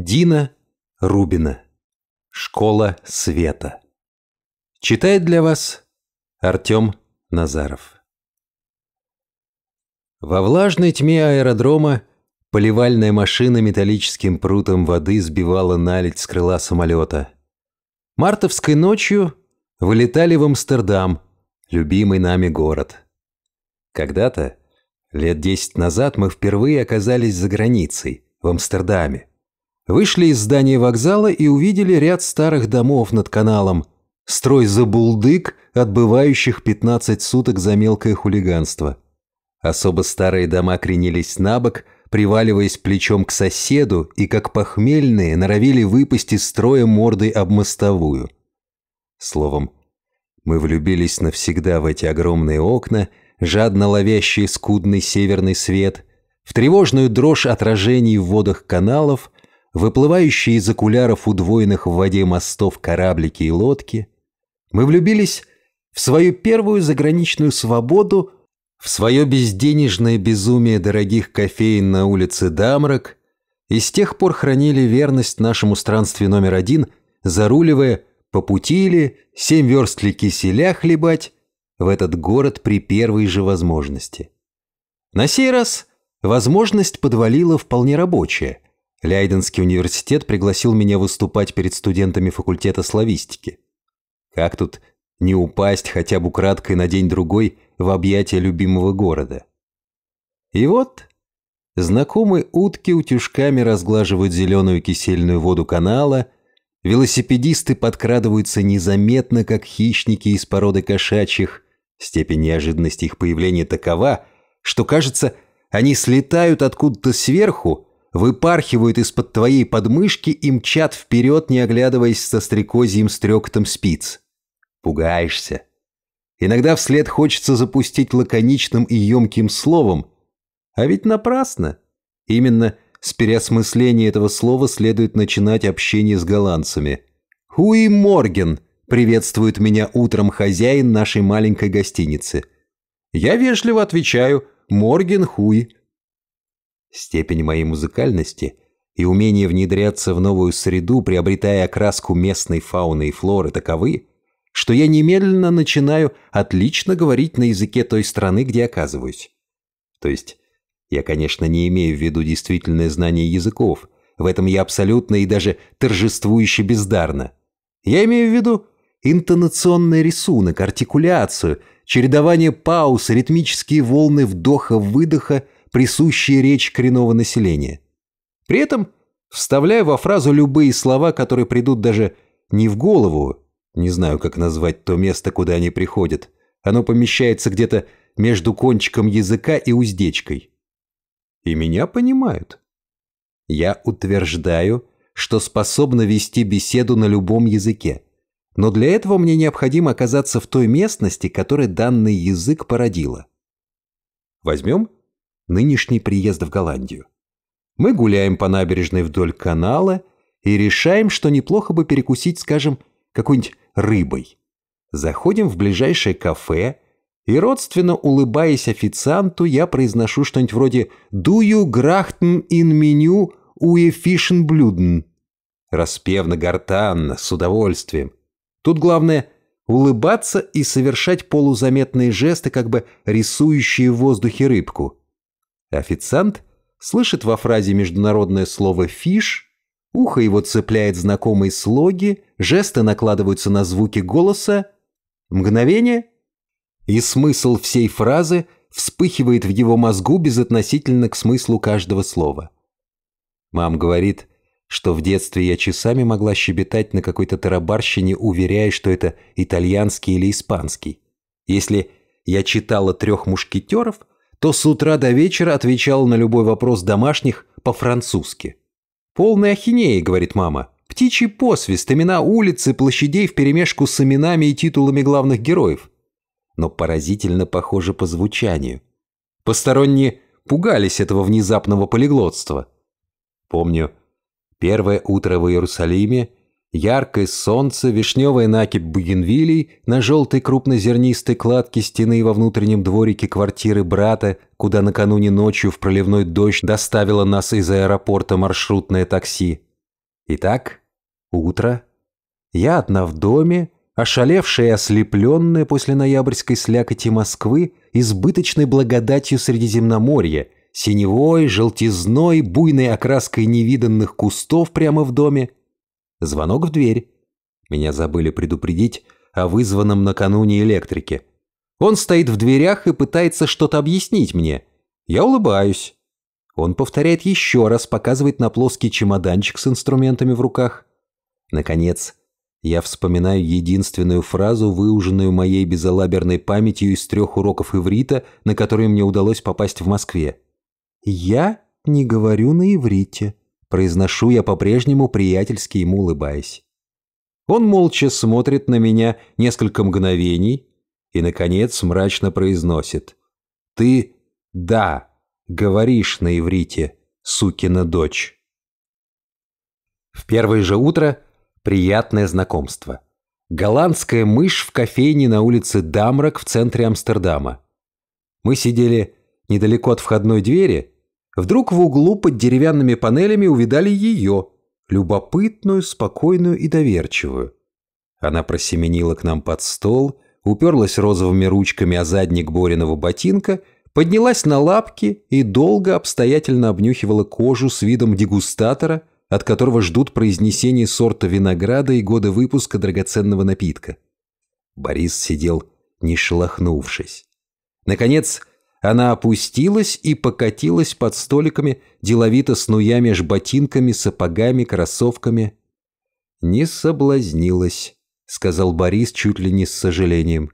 Дина Рубина. Школа света. Читает для вас Артем Назаров. Во влажной тьме аэродрома поливальная машина металлическим прутом воды сбивала наледь с крыла самолета. Мартовской ночью вылетали в Амстердам, любимый нами город. Когда-то, лет десять назад, мы впервые оказались за границей, в Амстердаме. Вышли из здания вокзала и увидели ряд старых домов над каналом. Строй забулдык, отбывающих 15 суток за мелкое хулиганство. Особо старые дома кренились на бок, приваливаясь плечом к соседу и, как похмельные, норовили выпасть из строя мордой об мостовую. Словом, мы влюбились навсегда в эти огромные окна, жадно ловящие скудный северный свет, в тревожную дрожь отражений в водах каналов, выплывающие из окуляров удвоенных в воде мостов кораблики и лодки, мы влюбились в свою первую заграничную свободу, в свое безденежное безумие дорогих кофеин на улице Дамрак и с тех пор хранили верность нашему странстве номер один, заруливая по пути или семь верст ли киселя хлебать в этот город при первой же возможности. На сей раз возможность подвалила вполне рабочая – Лейденский университет пригласил меня выступать перед студентами факультета славистики. Как тут не упасть хотя бы краткой на день-другой в объятия любимого города? И вот знакомые утки утюжками разглаживают зеленую кисельную воду канала, велосипедисты подкрадываются незаметно, как хищники из породы кошачьих. Степень неожиданности их появления такова, что, кажется, они слетают откуда-то сверху – выпархивают из-под твоей подмышки и мчат вперед, не оглядываясь со стрекозьим стрекотом спиц. Пугаешься. Иногда вслед хочется запустить лаконичным и емким словом. А ведь напрасно. Именно с переосмысления этого слова следует начинать общение с голландцами. «Хуи Морген!» – приветствует меня утром хозяин нашей маленькой гостиницы. Я вежливо отвечаю «Морген Хуй». Степень моей музыкальности и умение внедряться в новую среду, приобретая окраску местной фауны и флоры, таковы, что я немедленно начинаю отлично говорить на языке той страны, где оказываюсь. То есть, я, конечно, не имею в виду действительное знание языков, в этом я абсолютно и даже торжествующе бездарно. Я имею в виду интонационный рисунок, артикуляцию, чередование пауз, ритмические волны вдоха-выдоха – присущие речь коренного населения. При этом вставляю во фразу любые слова, которые придут даже не в голову, не знаю, как назвать то место, куда они приходят, оно помещается где-то между кончиком языка и уздечкой. И меня понимают. Я утверждаю, что способна вести беседу на любом языке. Но для этого мне необходимо оказаться в той местности, которой данный язык породила. Возьмем нынешний приезд в Голландию. Мы гуляем по набережной вдоль канала и решаем, что неплохо бы перекусить, скажем, какой-нибудь рыбой. Заходим в ближайшее кафе, и родственно улыбаясь официанту, я произношу что-нибудь вроде «Do you grachten in menu uefischen bluden?» Распевно, гортанно, с удовольствием. Тут главное – улыбаться и совершать полузаметные жесты, как бы рисующие в воздухе рыбку – Официант слышит во фразе международное слово «фиш», ухо его цепляет знакомые слоги, жесты накладываются на звуки голоса. Мгновение, и смысл всей фразы вспыхивает в его мозгу безотносительно к смыслу каждого слова. Мам говорит, что в детстве я часами могла щебетать на какой-то тарабарщине, уверяя, что это итальянский или испанский. Если я читала «Трех мушкетеров», то с утра до вечера отвечал на любой вопрос домашних по-французски. «Полная ахинея», — говорит мама. «Птичий посвист, имена улиц и площадей вперемешку с именами и титулами главных героев». Но поразительно похоже по звучанию. Посторонние пугались этого внезапного полиглотства. Помню, первое утро в Иерусалиме — Яркое солнце, вишневая накипь бугенвилей на желтой крупнозернистой кладке стены во внутреннем дворике квартиры брата, куда накануне ночью в проливной дождь доставило нас из аэропорта маршрутное такси. Итак, утро. Я одна в доме, ошалевшая и ослепленная после ноябрьской слякоти Москвы избыточной благодатью Средиземноморья, синевой, желтизной, буйной окраской невиданных кустов прямо в доме – Звонок в дверь. Меня забыли предупредить о вызванном накануне электрике. Он стоит в дверях и пытается что-то объяснить мне. Я улыбаюсь. Он повторяет еще раз, показывает на плоский чемоданчик с инструментами в руках. Наконец, я вспоминаю единственную фразу, выуженную моей безалаберной памятью из трех уроков иврита, на которые мне удалось попасть в Москве. «Я не говорю на иврите». Произношу я по-прежнему, приятельски ему улыбаясь. Он молча смотрит на меня несколько мгновений и, наконец, мрачно произносит. «Ты, да, говоришь на иврите, сукина дочь». В первое же утро приятное знакомство. Голландская мышь в кофейне на улице Дамрак в центре Амстердама. Мы сидели недалеко от входной двери – Вдруг в углу под деревянными панелями увидали ее, любопытную, спокойную и доверчивую. Она просеменила к нам под стол, уперлась розовыми ручками о задник Бориного ботинка, поднялась на лапки и долго обстоятельно обнюхивала кожу с видом дегустатора, от которого ждут произнесения сорта винограда и года выпуска драгоценного напитка. Борис сидел, не шелохнувшись. Наконец, она опустилась и покатилась под столиками, деловито снуя меж ботинками, сапогами, кроссовками. «Не соблазнилась», — сказал Борис чуть ли не с сожалением.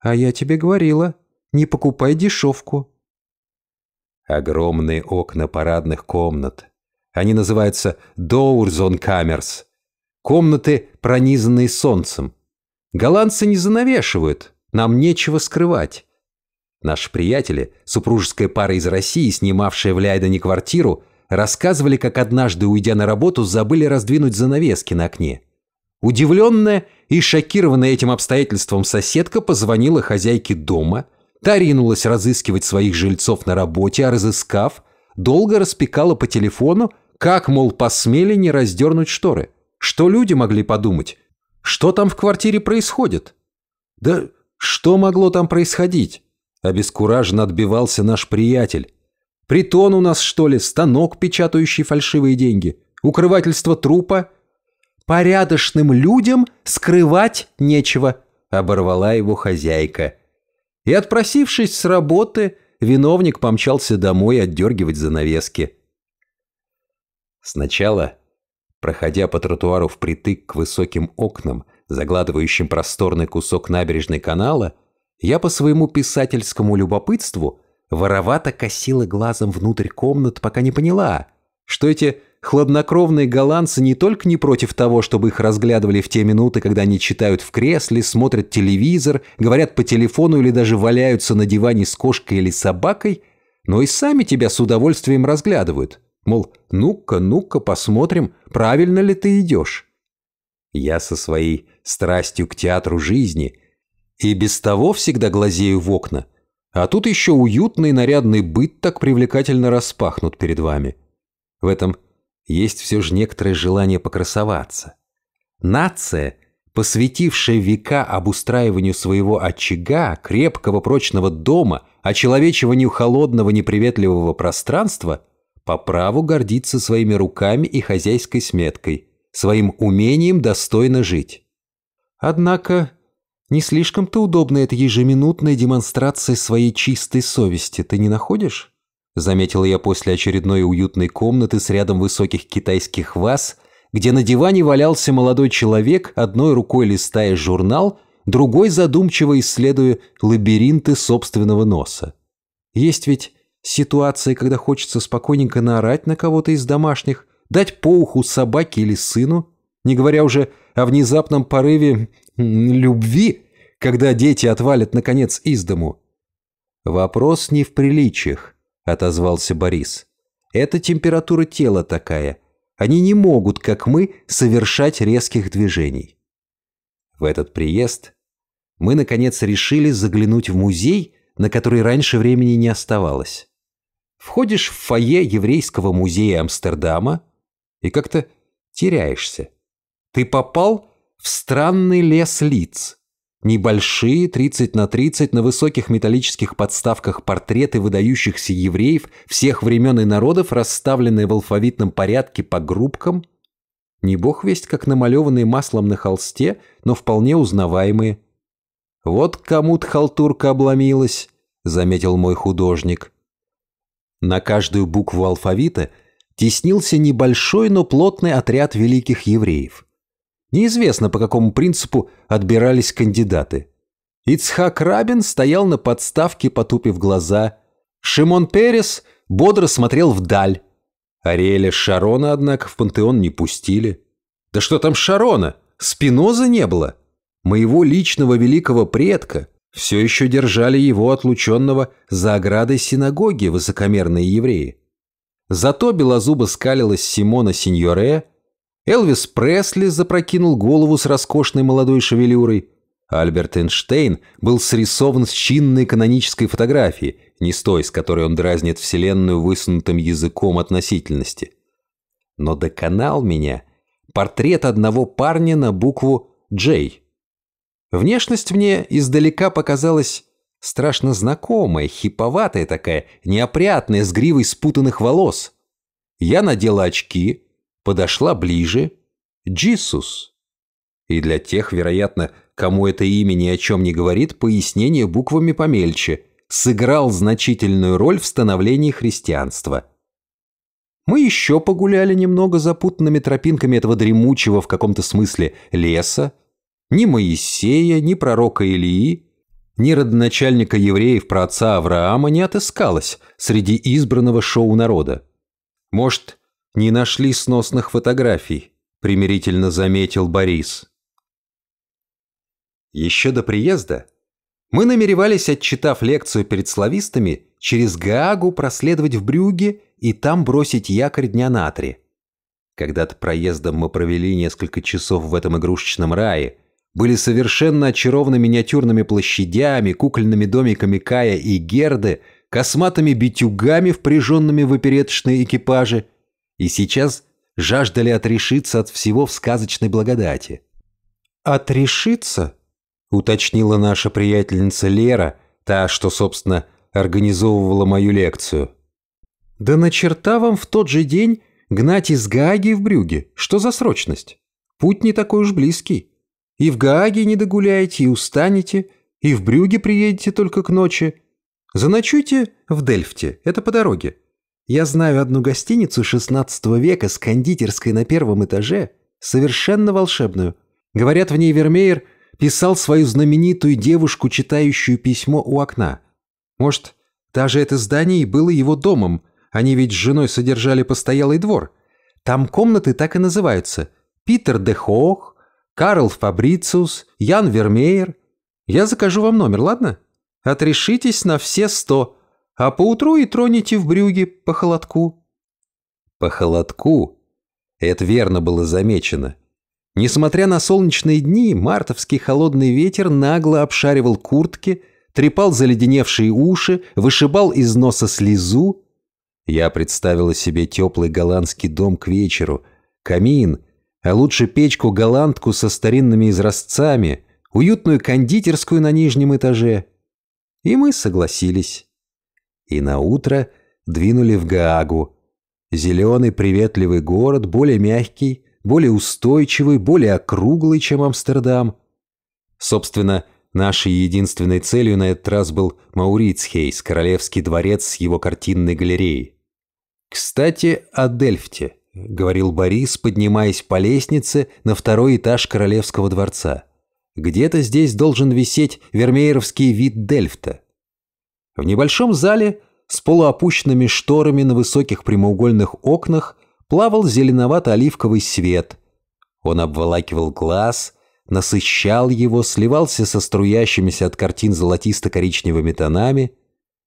«А я тебе говорила, не покупай дешевку». Огромные окна парадных комнат. Они называются «Доурзон Камерс». Комнаты, пронизанные солнцем. Голландцы не занавешивают, нам нечего скрывать. Наши приятели, супружеская пара из России, снимавшая в Ляйдене квартиру, рассказывали, как однажды, уйдя на работу, забыли раздвинуть занавески на окне. Удивленная и шокированная этим обстоятельством соседка позвонила хозяйке дома, та ринулась разыскивать своих жильцов на работе, а разыскав, долго распекала по телефону, как, мол, посмели не раздернуть шторы. Что люди могли подумать? Что там в квартире происходит? Да что могло там происходить? Обескураженно отбивался наш приятель. Притон у нас, что ли, станок, печатающий фальшивые деньги, укрывательство трупа? Порядочным людям скрывать нечего, оборвала его хозяйка. И отпросившись с работы, виновник помчался домой отдергивать занавески. Сначала, проходя по тротуару впритык к высоким окнам, загладывающим просторный кусок набережной канала, я по своему писательскому любопытству воровато косила глазом внутрь комнат, пока не поняла, что эти хладнокровные голландцы не только не против того, чтобы их разглядывали в те минуты, когда они читают в кресле, смотрят телевизор, говорят по телефону или даже валяются на диване с кошкой или собакой, но и сами тебя с удовольствием разглядывают. Мол, ну-ка, ну-ка, посмотрим, правильно ли ты идешь. Я со своей страстью к театру жизни и без того всегда глазею в окна. А тут еще уютный нарядный быт так привлекательно распахнут перед вами. В этом есть все же некоторое желание покрасоваться. Нация, посвятившая века обустраиванию своего очага, крепкого прочного дома, очеловечиванию холодного неприветливого пространства, по праву гордится своими руками и хозяйской сметкой, своим умением достойно жить. Однако не слишком-то удобна эта ежеминутная демонстрация своей чистой совести, ты не находишь? Заметила я после очередной уютной комнаты с рядом высоких китайских ваз, где на диване валялся молодой человек, одной рукой листая журнал, другой задумчиво исследуя лабиринты собственного носа. Есть ведь ситуации, когда хочется спокойненько наорать на кого-то из домашних, дать по уху собаке или сыну – не говоря уже о внезапном порыве любви, когда дети отвалят, наконец, из дому. «Вопрос не в приличиях», – отозвался Борис. «Это температура тела такая. Они не могут, как мы, совершать резких движений». В этот приезд мы, наконец, решили заглянуть в музей, на который раньше времени не оставалось. Входишь в фойе Еврейского музея Амстердама и как-то теряешься. Ты попал в странный лес лиц. Небольшие, 30 на 30, на высоких металлических подставках портреты выдающихся евреев всех времен и народов, расставленные в алфавитном порядке по группкам. Не бог весть, как намалеванные маслом на холсте, но вполне узнаваемые. «Вот кому-то халтурка обломилась», — заметил мой художник. На каждую букву алфавита теснился небольшой, но плотный отряд великих евреев — Неизвестно, по какому принципу отбирались кандидаты. Ицхак Рабин стоял на подставке, потупив глаза. Шимон Перес бодро смотрел вдаль. Ариэля Шарона, однако, в пантеон не пустили. Да что там Шарона? Спиноза не было. Моего личного великого предка все еще держали его отлученного за оградой синагоги высокомерные евреи. Зато белозубо скалилась Симона Синьоре – Элвис Пресли запрокинул голову с роскошной молодой шевелюрой. Альберт Эйнштейн был срисован с чинной канонической фотографии, не с той, с которой он дразнит Вселенную высунутым языком относительности. Но доконал меня портрет одного парня на букву «Джей». Внешность мне издалека показалась страшно знакомая, хиповатая такая, неопрятная, с гривой спутанных волос. Я надела очки, подошла ближе «Джисус». И для тех, вероятно, кому это имя ни о чем не говорит, пояснение буквами помельче сыграл значительную роль в становлении христианства. Мы еще погуляли немного запутанными тропинками этого дремучего в каком-то смысле леса. Ни Моисея, ни пророка Илии, ни родоначальника евреев про отца Авраама не отыскалось среди избранного шоу народа. Может, не нашли сносных фотографий», — примирительно заметил Борис. Еще до приезда мы намеревались, отчитав лекцию перед славистами, через Гаагу проследовать в Брюге и там бросить якорь дня на три. Когда-то проездом мы провели несколько часов в этом игрушечном рае, были совершенно очарованы миниатюрными площадями, кукольными домиками Кая и Герды, косматыми битюгами, впряженными в опереточные экипажи — и сейчас жаждали отрешиться от всего в сказочной благодати. «Отрешиться?» – уточнила наша приятельница Лера, та, что, собственно, организовывала мою лекцию. «Да на черта вам в тот же день гнать из Гааги в Брюге. Что за срочность? Путь не такой уж близкий. И в Гааге не догуляете, и устанете, и в Брюге приедете только к ночи. Заночуйте в Дельфте, это по дороге. Я знаю одну гостиницу XVI века с кондитерской на первом этаже, совершенно волшебную. Говорят, в ней Вермеер писал свою знаменитую девушку, читающую письмо у окна. Может, даже это здание и было его домом. Они ведь с женой содержали постоялый двор. Там комнаты так и называются. Питер де Хох, Карл Фабрициус, Ян Вермеер. Я закажу вам номер, ладно? Отрешитесь на все сто а поутру и тронете в брюге по холодку». «По холодку?» Это верно было замечено. Несмотря на солнечные дни, мартовский холодный ветер нагло обшаривал куртки, трепал заледеневшие уши, вышибал из носа слезу. Я представила себе теплый голландский дом к вечеру, камин, а лучше печку-голландку со старинными изразцами, уютную кондитерскую на нижнем этаже. И мы согласились и на утро двинули в Гаагу. Зеленый приветливый город, более мягкий, более устойчивый, более округлый, чем Амстердам. Собственно, нашей единственной целью на этот раз был Маурицхейс, королевский дворец с его картинной галереей. «Кстати, о Дельфте», — говорил Борис, поднимаясь по лестнице на второй этаж королевского дворца. «Где-то здесь должен висеть вермееровский вид Дельфта». В небольшом зале с полуопущенными шторами на высоких прямоугольных окнах плавал зеленовато-оливковый свет. Он обволакивал глаз, насыщал его, сливался со струящимися от картин золотисто-коричневыми тонами.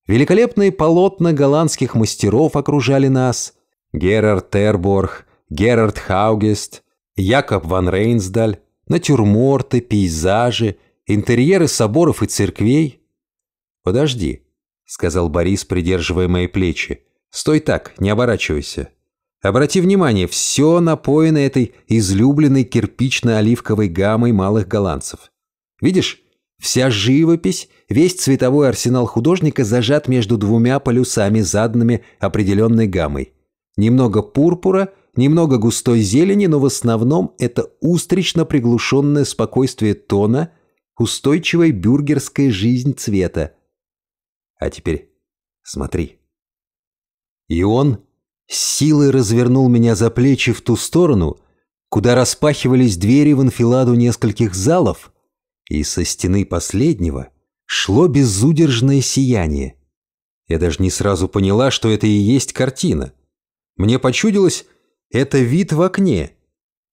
Великолепные полотна голландских мастеров окружали нас. Герард Терборг, Герард Хаугест, Якоб ван Рейнсдаль, натюрморты, пейзажи, интерьеры соборов и церквей. Подожди, сказал Борис, придерживая мои плечи. «Стой так, не оборачивайся. Обрати внимание, все напоено этой излюбленной кирпично-оливковой гаммой малых голландцев. Видишь, вся живопись, весь цветовой арсенал художника зажат между двумя полюсами, заданными определенной гаммой. Немного пурпура, немного густой зелени, но в основном это устрично-приглушенное спокойствие тона, устойчивая бюргерская жизнь цвета – а теперь смотри. И он силой развернул меня за плечи в ту сторону, куда распахивались двери в анфиладу нескольких залов, и со стены последнего шло безудержное сияние. Я даже не сразу поняла, что это и есть картина. Мне почудилось, это вид в окне.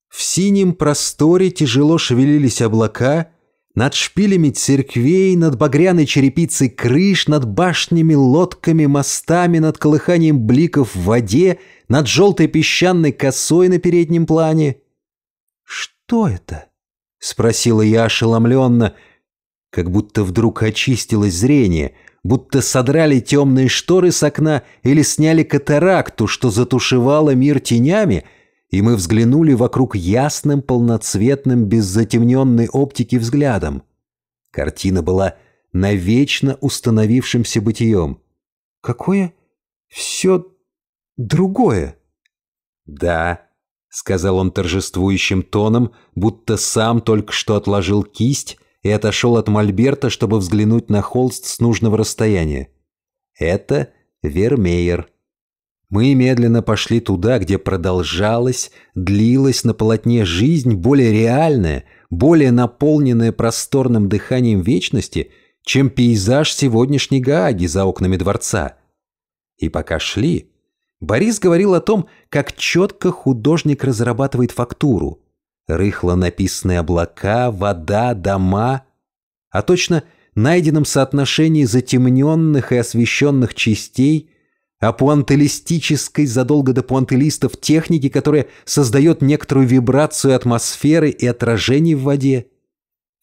В синем просторе тяжело шевелились облака — над шпилями церквей, над багряной черепицей крыш, над башнями, лодками, мостами, над колыханием бликов в воде, над желтой песчаной косой на переднем плане. «Что это?» — спросила я ошеломленно, как будто вдруг очистилось зрение, будто содрали темные шторы с окна или сняли катаракту, что затушевало мир тенями — и мы взглянули вокруг ясным, полноцветным, без затемненной оптики взглядом. Картина была навечно установившимся бытием. «Какое? Все другое?» «Да», — сказал он торжествующим тоном, будто сам только что отложил кисть и отошел от мольберта, чтобы взглянуть на холст с нужного расстояния. «Это Вермеер». Мы медленно пошли туда, где продолжалась, длилась на полотне жизнь более реальная, более наполненная просторным дыханием вечности, чем пейзаж сегодняшней Гааги за окнами дворца. И пока шли, Борис говорил о том, как четко художник разрабатывает фактуру. Рыхло написанные облака, вода, дома. А точно найденном соотношении затемненных и освещенных частей – о пуантелистической задолго до пуантелистов технике, которая создает некоторую вибрацию атмосферы и отражений в воде.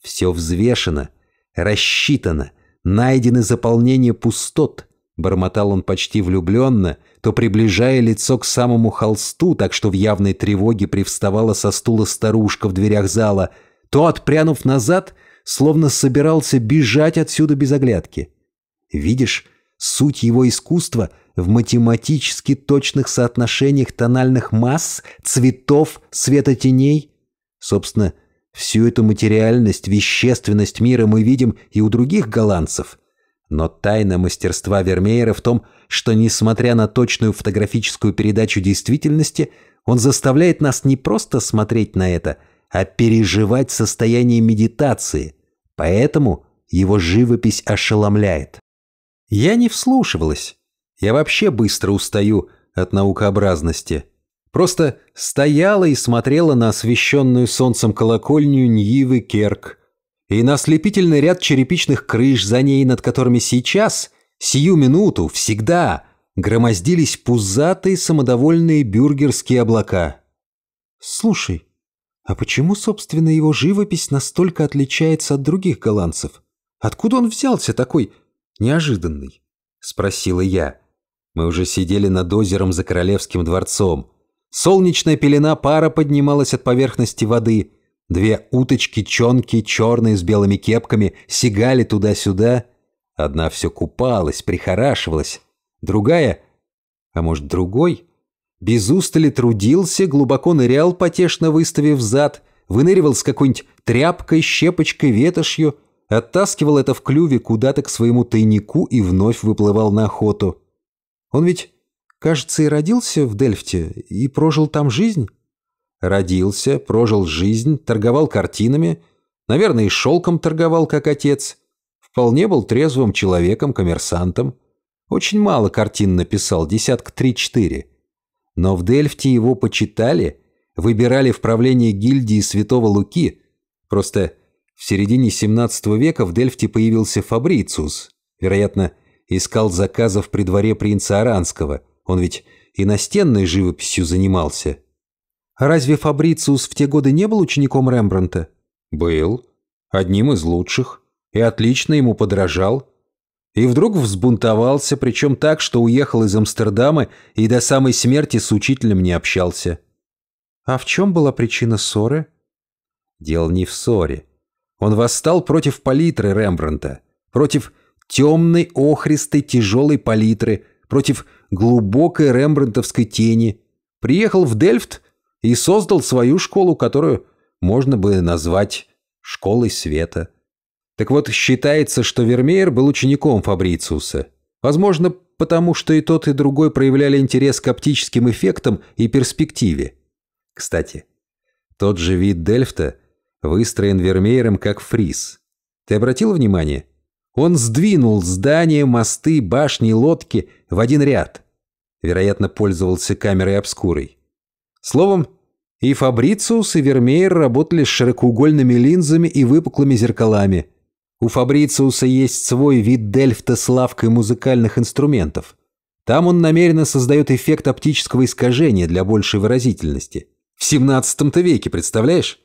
Все взвешено, рассчитано, найдены заполнения пустот, бормотал он почти влюбленно, то приближая лицо к самому холсту, так что в явной тревоге привставала со стула старушка в дверях зала, то, отпрянув назад, словно собирался бежать отсюда без оглядки. Видишь, суть его искусства — в математически точных соотношениях тональных масс, цветов, светотеней, Собственно, всю эту материальность, вещественность мира мы видим и у других голландцев. Но тайна мастерства Вермеера в том, что, несмотря на точную фотографическую передачу действительности, он заставляет нас не просто смотреть на это, а переживать состояние медитации. Поэтому его живопись ошеломляет. Я не вслушивалась. Я вообще быстро устаю от наукообразности. Просто стояла и смотрела на освещенную солнцем колокольню Ньивы Керк и на ослепительный ряд черепичных крыш за ней, над которыми сейчас, сию минуту, всегда громоздились пузатые самодовольные бюргерские облака. «Слушай, а почему, собственно, его живопись настолько отличается от других голландцев? Откуда он взялся такой неожиданный?» — спросила я. Мы уже сидели над озером за королевским дворцом. Солнечная пелена пара поднималась от поверхности воды. Две уточки, чонки, черные с белыми кепками, сигали туда-сюда. Одна все купалась, прихорашивалась. Другая, а может другой, без устали трудился, глубоко нырял, потешно выставив зад, выныривал с какой-нибудь тряпкой, щепочкой, ветошью, оттаскивал это в клюве куда-то к своему тайнику и вновь выплывал на охоту. Он ведь, кажется, и родился в Дельфте, и прожил там жизнь. Родился, прожил жизнь, торговал картинами, наверное, и шелком торговал, как отец. Вполне был трезвым человеком, коммерсантом. Очень мало картин написал, десятка три-четыре. Но в Дельфте его почитали, выбирали в правление гильдии Святого Луки. Просто в середине 17 века в Дельфте появился Фабрициус, вероятно, Фабрициус искал заказов при дворе принца Аранского. Он ведь и настенной живописью занимался. разве Фабрициус в те годы не был учеником Рембранта? Был. Одним из лучших. И отлично ему подражал. И вдруг взбунтовался, причем так, что уехал из Амстердама и до самой смерти с учителем не общался. А в чем была причина ссоры? Дело не в ссоре. Он восстал против палитры Рембранта, против темной охристой тяжелой палитры против глубокой рембрандтовской тени, приехал в Дельфт и создал свою школу, которую можно бы назвать «школой света». Так вот, считается, что Вермеер был учеником Фабрициуса. Возможно, потому что и тот, и другой проявляли интерес к оптическим эффектам и перспективе. Кстати, тот же вид Дельфта выстроен Вермеером как фриз. Ты обратил внимание – он сдвинул здания, мосты, башни и лодки в один ряд. Вероятно, пользовался камерой обскурой. Словом, и Фабрициус, и Вермеер работали с широкоугольными линзами и выпуклыми зеркалами. У Фабрициуса есть свой вид дельфта с лавкой музыкальных инструментов. Там он намеренно создает эффект оптического искажения для большей выразительности. В 17 веке, представляешь?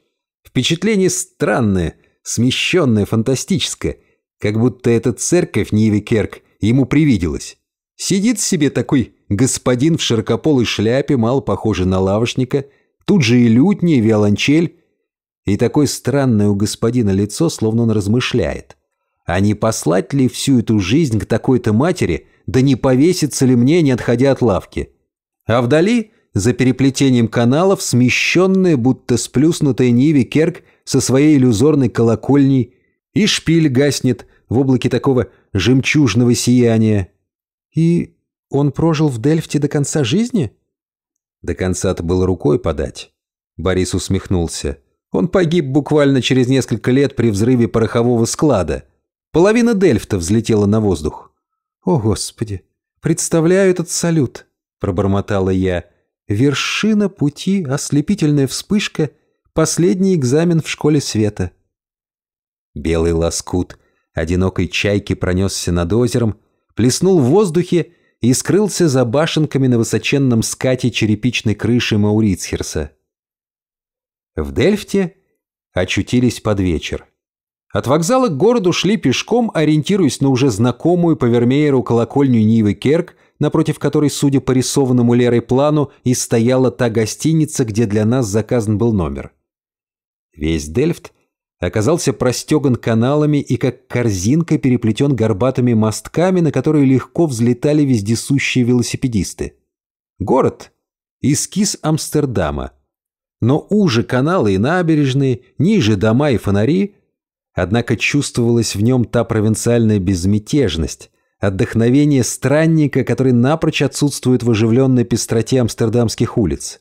Впечатление странное, смещенное, фантастическое – как будто эта церковь Нивикерк ему привиделась. Сидит себе такой господин в широкополой шляпе, мало похожий на лавочника, тут же и лютни, и виолончель, и такое странное у господина лицо, словно он размышляет. А не послать ли всю эту жизнь к такой-то матери, да не повеситься ли мне, не отходя от лавки? А вдали, за переплетением каналов, смещенная, будто сплюснутая Ниви Керк со своей иллюзорной колокольней, и шпиль гаснет, в облаке такого жемчужного сияния. И он прожил в Дельфте до конца жизни? До конца-то было рукой подать. Борис усмехнулся. Он погиб буквально через несколько лет при взрыве порохового склада. Половина Дельфта взлетела на воздух. «О, Господи! Представляю этот салют!» – пробормотала я. «Вершина пути, ослепительная вспышка, последний экзамен в школе света». Белый лоскут одинокой чайки пронесся над озером, плеснул в воздухе и скрылся за башенками на высоченном скате черепичной крыши Маурицхерса. В Дельфте очутились под вечер. От вокзала к городу шли пешком, ориентируясь на уже знакомую по Вермееру колокольню Нивы Керк, напротив которой, судя по рисованному Лерой плану, и стояла та гостиница, где для нас заказан был номер. Весь Дельфт – оказался простеган каналами и как корзинка переплетен горбатыми мостками, на которые легко взлетали вездесущие велосипедисты. Город – эскиз Амстердама. Но уже каналы и набережные, ниже дома и фонари, однако чувствовалась в нем та провинциальная безмятежность, отдохновение странника, который напрочь отсутствует в оживленной пестроте амстердамских улиц.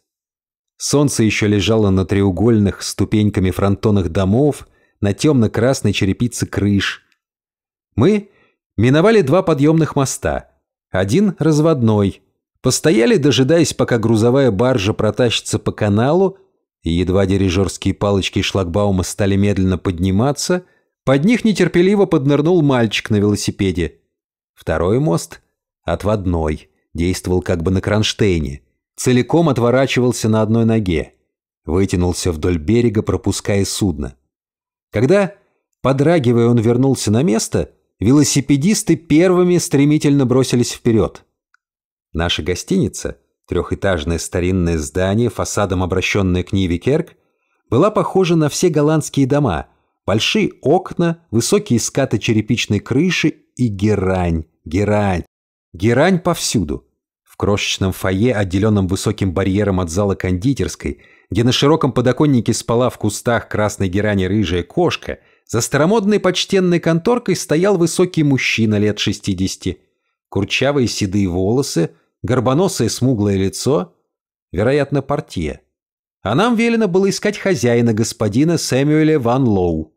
Солнце еще лежало на треугольных ступеньками фронтонах домов, на темно-красной черепице крыш. Мы миновали два подъемных моста. Один разводной. Постояли, дожидаясь, пока грузовая баржа протащится по каналу, и едва дирижерские палочки шлагбаума стали медленно подниматься, под них нетерпеливо поднырнул мальчик на велосипеде. Второй мост, отводной, действовал как бы на кронштейне – целиком отворачивался на одной ноге, вытянулся вдоль берега, пропуская судно. Когда, подрагивая, он вернулся на место, велосипедисты первыми стремительно бросились вперед. Наша гостиница, трехэтажное старинное здание, фасадом обращенное к Ниве Керк, была похожа на все голландские дома, большие окна, высокие скаты черепичной крыши и герань, герань, герань повсюду крошечном фойе, отделенном высоким барьером от зала кондитерской, где на широком подоконнике спала в кустах красной герани рыжая кошка, за старомодной почтенной конторкой стоял высокий мужчина лет 60. Курчавые седые волосы, горбоносое смуглое лицо, вероятно, партия. А нам велено было искать хозяина господина Сэмюэля Ван Лоу.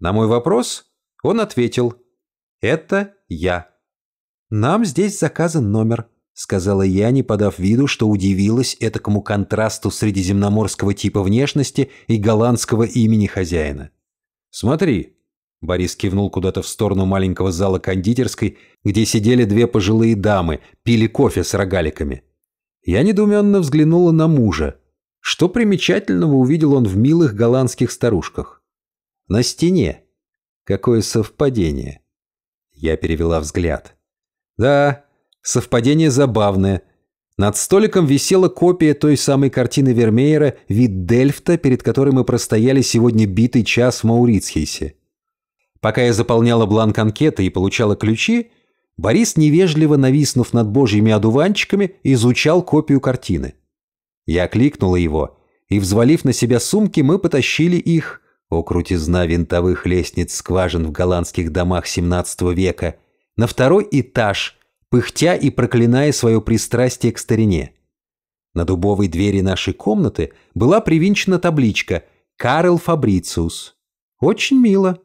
На мой вопрос он ответил «Это я». «Нам здесь заказан номер», — сказала я, не подав виду, что удивилась этакому контрасту средиземноморского типа внешности и голландского имени хозяина. «Смотри!» — Борис кивнул куда-то в сторону маленького зала кондитерской, где сидели две пожилые дамы, пили кофе с рогаликами. Я недоуменно взглянула на мужа. Что примечательного увидел он в милых голландских старушках? «На стене!» Какое совпадение!» Я перевела взгляд. «Да, Совпадение забавное. Над столиком висела копия той самой картины Вермеера «Вид Дельфта», перед которой мы простояли сегодня битый час в Маурицхейсе. Пока я заполняла бланк анкеты и получала ключи, Борис, невежливо нависнув над божьими одуванчиками, изучал копию картины. Я кликнула его, и, взвалив на себя сумки, мы потащили их, о крутизна винтовых лестниц скважин в голландских домах XVII века, на второй этаж, пыхтя и проклиная свое пристрастие к старине. На дубовой двери нашей комнаты была привинчена табличка «Карл Фабрициус». «Очень мило».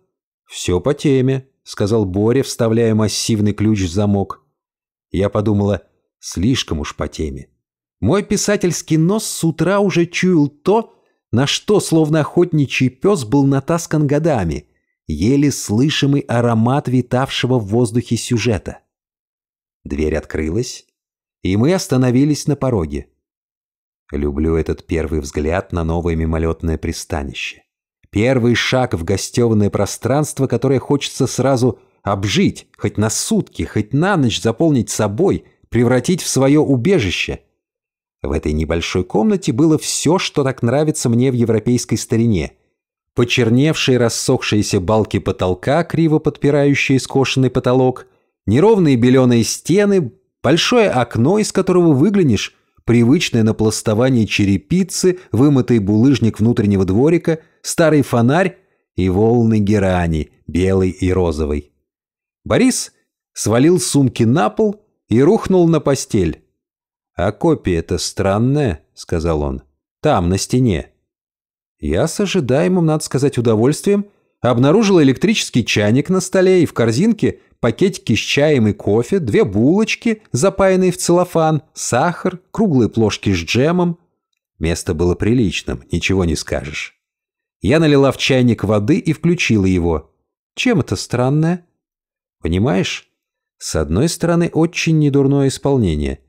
«Все по теме», — сказал Боря, вставляя массивный ключ в замок. Я подумала, слишком уж по теме. Мой писательский нос с утра уже чуял то, на что, словно охотничий пес, был натаскан годами, еле слышимый аромат витавшего в воздухе сюжета. Дверь открылась, и мы остановились на пороге. Люблю этот первый взгляд на новое мимолетное пристанище. Первый шаг в гостевное пространство, которое хочется сразу обжить, хоть на сутки, хоть на ночь заполнить собой, превратить в свое убежище. В этой небольшой комнате было все, что так нравится мне в европейской старине. Почерневшие рассохшиеся балки потолка, криво подпирающие скошенный потолок – Неровные беленые стены, большое окно, из которого выглянешь, привычное напластование черепицы, вымытый булыжник внутреннего дворика, старый фонарь и волны герани, белый и розовый. Борис свалил сумки на пол и рухнул на постель. «А копия-то странная», — сказал он. «Там, на стене». Я с ожидаемым, надо сказать, удовольствием Обнаружила электрический чайник на столе и в корзинке пакетики с чаем и кофе, две булочки, запаянные в целлофан, сахар, круглые плошки с джемом. Место было приличным, ничего не скажешь. Я налила в чайник воды и включила его. Чем это странное? Понимаешь? С одной стороны, очень недурное исполнение.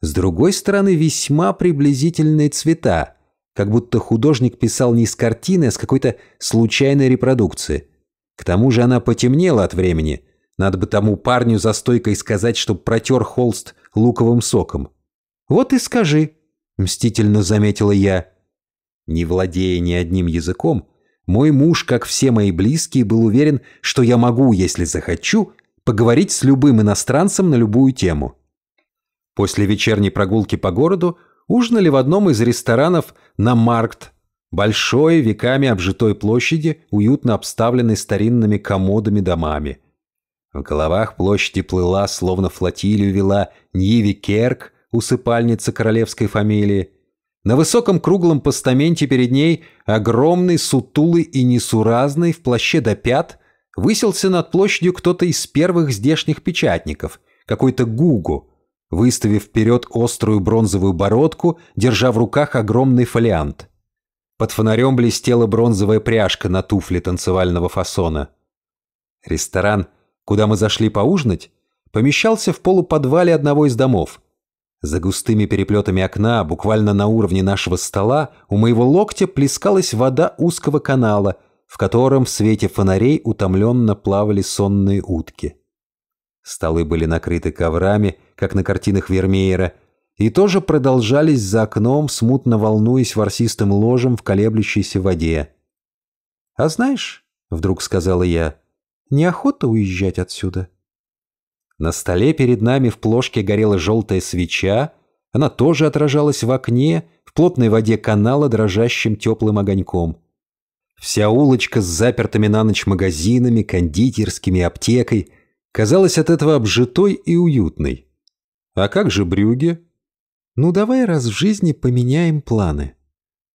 С другой стороны, весьма приблизительные цвета как будто художник писал не с картины, а с какой-то случайной репродукции. К тому же она потемнела от времени. Надо бы тому парню за стойкой сказать, чтоб протер холст луковым соком. «Вот и скажи», — мстительно заметила я. Не владея ни одним языком, мой муж, как все мои близкие, был уверен, что я могу, если захочу, поговорить с любым иностранцем на любую тему. После вечерней прогулки по городу ужинали в одном из ресторанов на Маркт, большой, веками обжитой площади, уютно обставленной старинными комодами-домами. В головах площади плыла, словно флотилию вела Ньиви Керк, усыпальница королевской фамилии. На высоком круглом постаменте перед ней огромный, сутулый и несуразный, в плаще до пят, выселся над площадью кто-то из первых здешних печатников, какой-то Гугу, выставив вперед острую бронзовую бородку, держа в руках огромный фолиант. Под фонарем блестела бронзовая пряжка на туфле танцевального фасона. Ресторан, куда мы зашли поужинать, помещался в полуподвале одного из домов. За густыми переплетами окна, буквально на уровне нашего стола, у моего локтя плескалась вода узкого канала, в котором в свете фонарей утомленно плавали сонные утки. Столы были накрыты коврами – как на картинах Вермеера, и тоже продолжались за окном, смутно волнуясь ворсистым ложем в колеблющейся воде. «А знаешь, — вдруг сказала я, — неохота уезжать отсюда». На столе перед нами в плошке горела желтая свеча, она тоже отражалась в окне, в плотной воде канала дрожащим теплым огоньком. Вся улочка с запертыми на ночь магазинами, кондитерскими, аптекой казалась от этого обжитой и уютной. А как же брюги? Ну давай раз в жизни поменяем планы.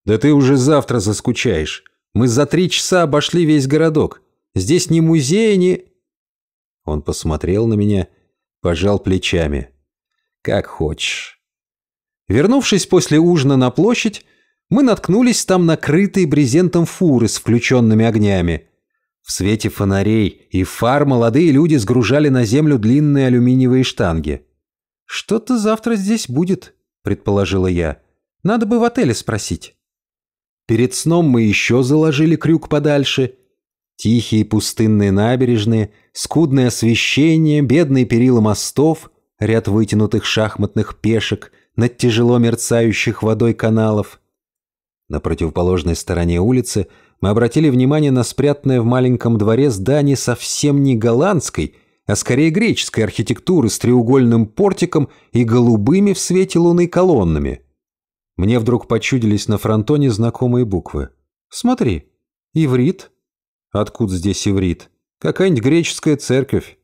Да ты уже завтра заскучаешь. Мы за три часа обошли весь городок. Здесь ни музея, ни... Он посмотрел на меня, пожал плечами. Как хочешь. Вернувшись после ужина на площадь, мы наткнулись там на крытые брезентом фуры с включенными огнями. В свете фонарей и фар молодые люди сгружали на землю длинные алюминиевые штанги. «Что-то завтра здесь будет», – предположила я. «Надо бы в отеле спросить». Перед сном мы еще заложили крюк подальше. Тихие пустынные набережные, скудное освещение, бедные перила мостов, ряд вытянутых шахматных пешек над тяжело мерцающих водой каналов. На противоположной стороне улицы мы обратили внимание на спрятанное в маленьком дворе здание совсем не голландской – а скорее греческой архитектуры с треугольным портиком и голубыми в свете луны колоннами. Мне вдруг почудились на фронтоне знакомые буквы. «Смотри, иврит». «Откуда здесь иврит? Какая-нибудь греческая церковь».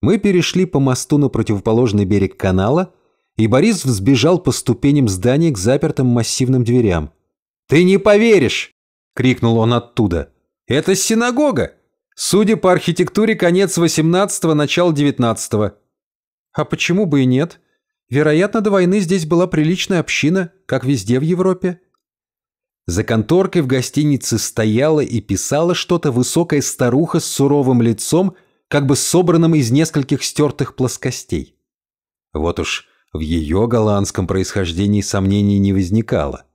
Мы перешли по мосту на противоположный берег канала, и Борис взбежал по ступеням здания к запертым массивным дверям. «Ты не поверишь!» — крикнул он оттуда. «Это синагога! Судя по архитектуре, конец 18-го, начало 19-го. А почему бы и нет? Вероятно, до войны здесь была приличная община, как везде в Европе. За конторкой в гостинице стояла и писала что-то высокая старуха с суровым лицом, как бы собранным из нескольких стертых плоскостей. Вот уж в ее голландском происхождении сомнений не возникало.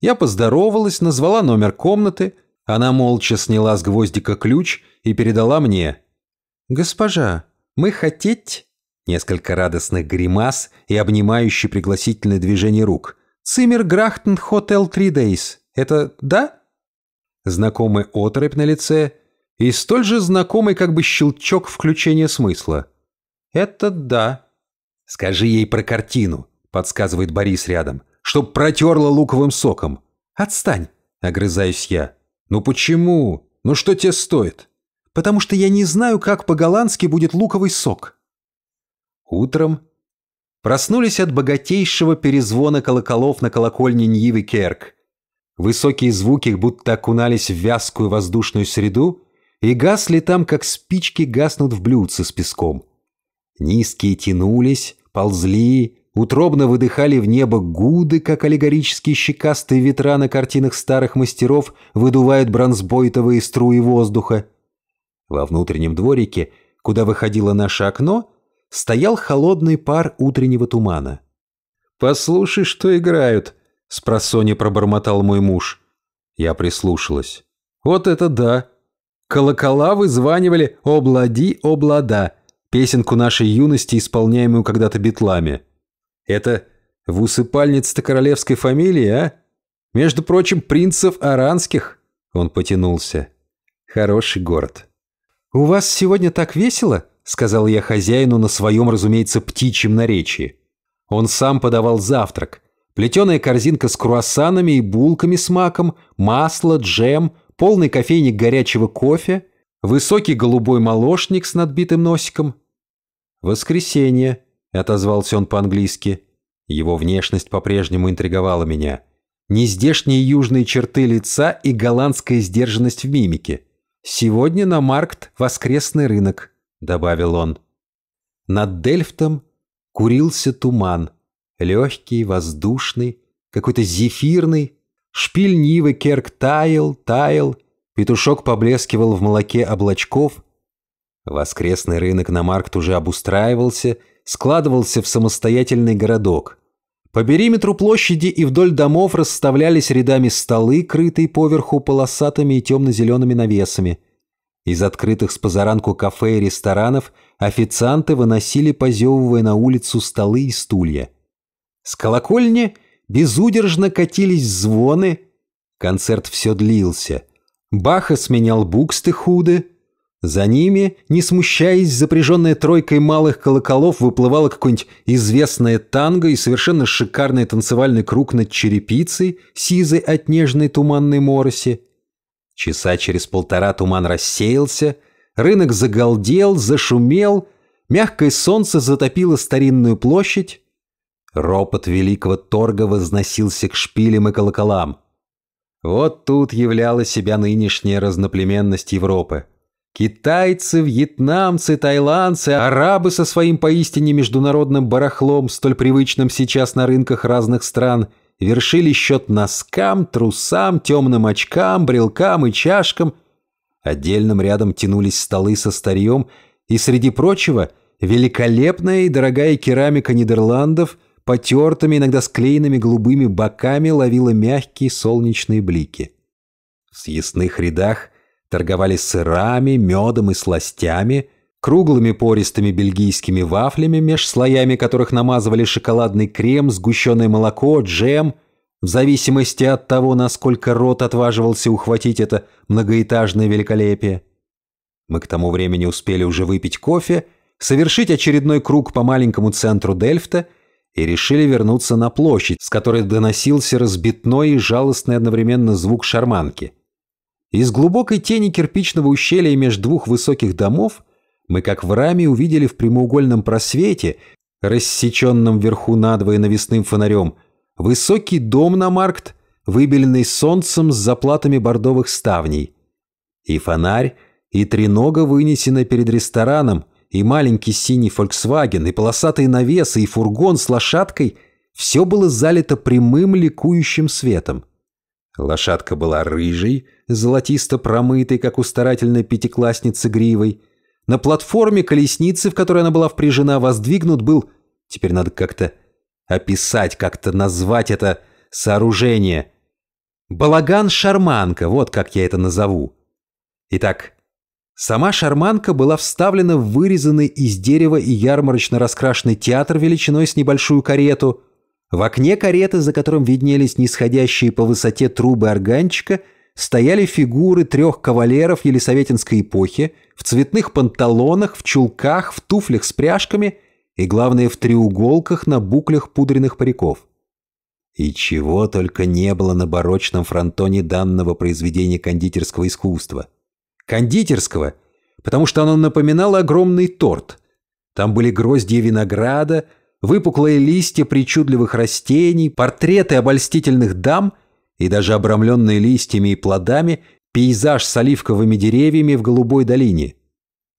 Я поздоровалась, назвала номер комнаты, она молча сняла с гвоздика ключ и передала мне. «Госпожа, мы хотеть...» Несколько радостных гримас и обнимающие пригласительное движение рук. «Циммер Грахтен Хотел Три Дейс. Это да?» Знакомый отрыв на лице и столь же знакомый как бы щелчок включения смысла. «Это да». «Скажи ей про картину», — подсказывает Борис рядом, «чтоб протерла луковым соком». «Отстань», — огрызаюсь я. «Ну почему? Ну что тебе стоит?» «Потому что я не знаю, как по-голландски будет луковый сок». Утром проснулись от богатейшего перезвона колоколов на колокольне Ньивы Керк. Высокие звуки будто окунались в вязкую воздушную среду и гасли там, как спички гаснут в блюдце с песком. Низкие тянулись, ползли, утробно выдыхали в небо гуды, как аллегорические щекастые ветра на картинах старых мастеров выдувают бронзбойтовые струи воздуха. Во внутреннем дворике, куда выходило наше окно, стоял холодный пар утреннего тумана. «Послушай, что играют», — спросонья пробормотал мой муж. Я прислушалась. «Вот это да! Колокола вызванивали «Облади, облада», песенку нашей юности, исполняемую когда-то битлами. Это в усыпальнице-то королевской фамилии, а? Между прочим, принцев аранских. Он потянулся. Хороший город. «У вас сегодня так весело?» — сказал я хозяину на своем, разумеется, птичьем наречии. Он сам подавал завтрак. Плетеная корзинка с круассанами и булками с маком, масло, джем, полный кофейник горячего кофе, высокий голубой молочник с надбитым носиком. Воскресенье. — отозвался он по-английски. Его внешность по-прежнему интриговала меня. Нездешние южные черты лица и голландская сдержанность в мимике. «Сегодня на Маркт воскресный рынок», — добавил он. Над Дельфтом курился туман. Легкий, воздушный, какой-то зефирный. Шпиль Нивы Керк таял, таял. Петушок поблескивал в молоке облачков. Воскресный рынок на Маркт уже обустраивался — складывался в самостоятельный городок. По периметру площади и вдоль домов расставлялись рядами столы, крытые поверху полосатыми и темно-зелеными навесами. Из открытых с позаранку кафе и ресторанов официанты выносили, позевывая на улицу, столы и стулья. С колокольни безудержно катились звоны. Концерт все длился. Баха сменял буксты худы, за ними, не смущаясь, запряженная тройкой малых колоколов выплывала какое-нибудь известное танго и совершенно шикарный танцевальный круг над черепицей, сизой от нежной туманной мороси. Часа через полтора туман рассеялся, рынок загалдел, зашумел, мягкое солнце затопило старинную площадь. Ропот великого торга возносился к шпилям и колоколам. Вот тут являла себя нынешняя разноплеменность Европы – Китайцы, вьетнамцы, тайландцы, арабы со своим поистине международным барахлом, столь привычным сейчас на рынках разных стран, вершили счет носкам, трусам, темным очкам, брелкам и чашкам. Отдельным рядом тянулись столы со старьем, и, среди прочего, великолепная и дорогая керамика Нидерландов потертыми, иногда склеенными голубыми боками ловила мягкие солнечные блики. В съестных рядах Торговали сырами, медом и сластями, круглыми пористыми бельгийскими вафлями, меж слоями которых намазывали шоколадный крем, сгущенное молоко, джем. В зависимости от того, насколько рот отваживался ухватить это многоэтажное великолепие. Мы к тому времени успели уже выпить кофе, совершить очередной круг по маленькому центру Дельфта – и решили вернуться на площадь, с которой доносился разбитной и жалостный одновременно звук шарманки. Из глубокой тени кирпичного ущелья между двух высоких домов мы как в раме увидели в прямоугольном просвете, рассеченном вверху надвое навесным фонарем, высокий дом на маркт, выбеленный солнцем с заплатами бордовых ставней. И фонарь, и тренога вынесенная перед рестораном, и маленький синий Volkswagen, и полосатые навесы, и фургон с лошадкой – все было залито прямым ликующим светом. Лошадка была рыжей, золотисто промытой, как у старательной пятиклассницы гривой. На платформе колесницы, в которой она была впряжена, воздвигнут был... Теперь надо как-то описать, как-то назвать это сооружение. Балаган-шарманка, вот как я это назову. Итак, сама шарманка была вставлена в вырезанный из дерева и ярмарочно раскрашенный театр величиной с небольшую карету — в окне кареты, за которым виднелись нисходящие по высоте трубы органчика, стояли фигуры трех кавалеров Елисаветинской эпохи в цветных панталонах, в чулках, в туфлях с пряжками и, главное, в треуголках на буклях пудренных париков. И чего только не было на барочном фронтоне данного произведения кондитерского искусства. Кондитерского, потому что оно напоминало огромный торт. Там были гроздья винограда – выпуклые листья причудливых растений, портреты обольстительных дам и даже обрамленные листьями и плодами пейзаж с оливковыми деревьями в Голубой долине.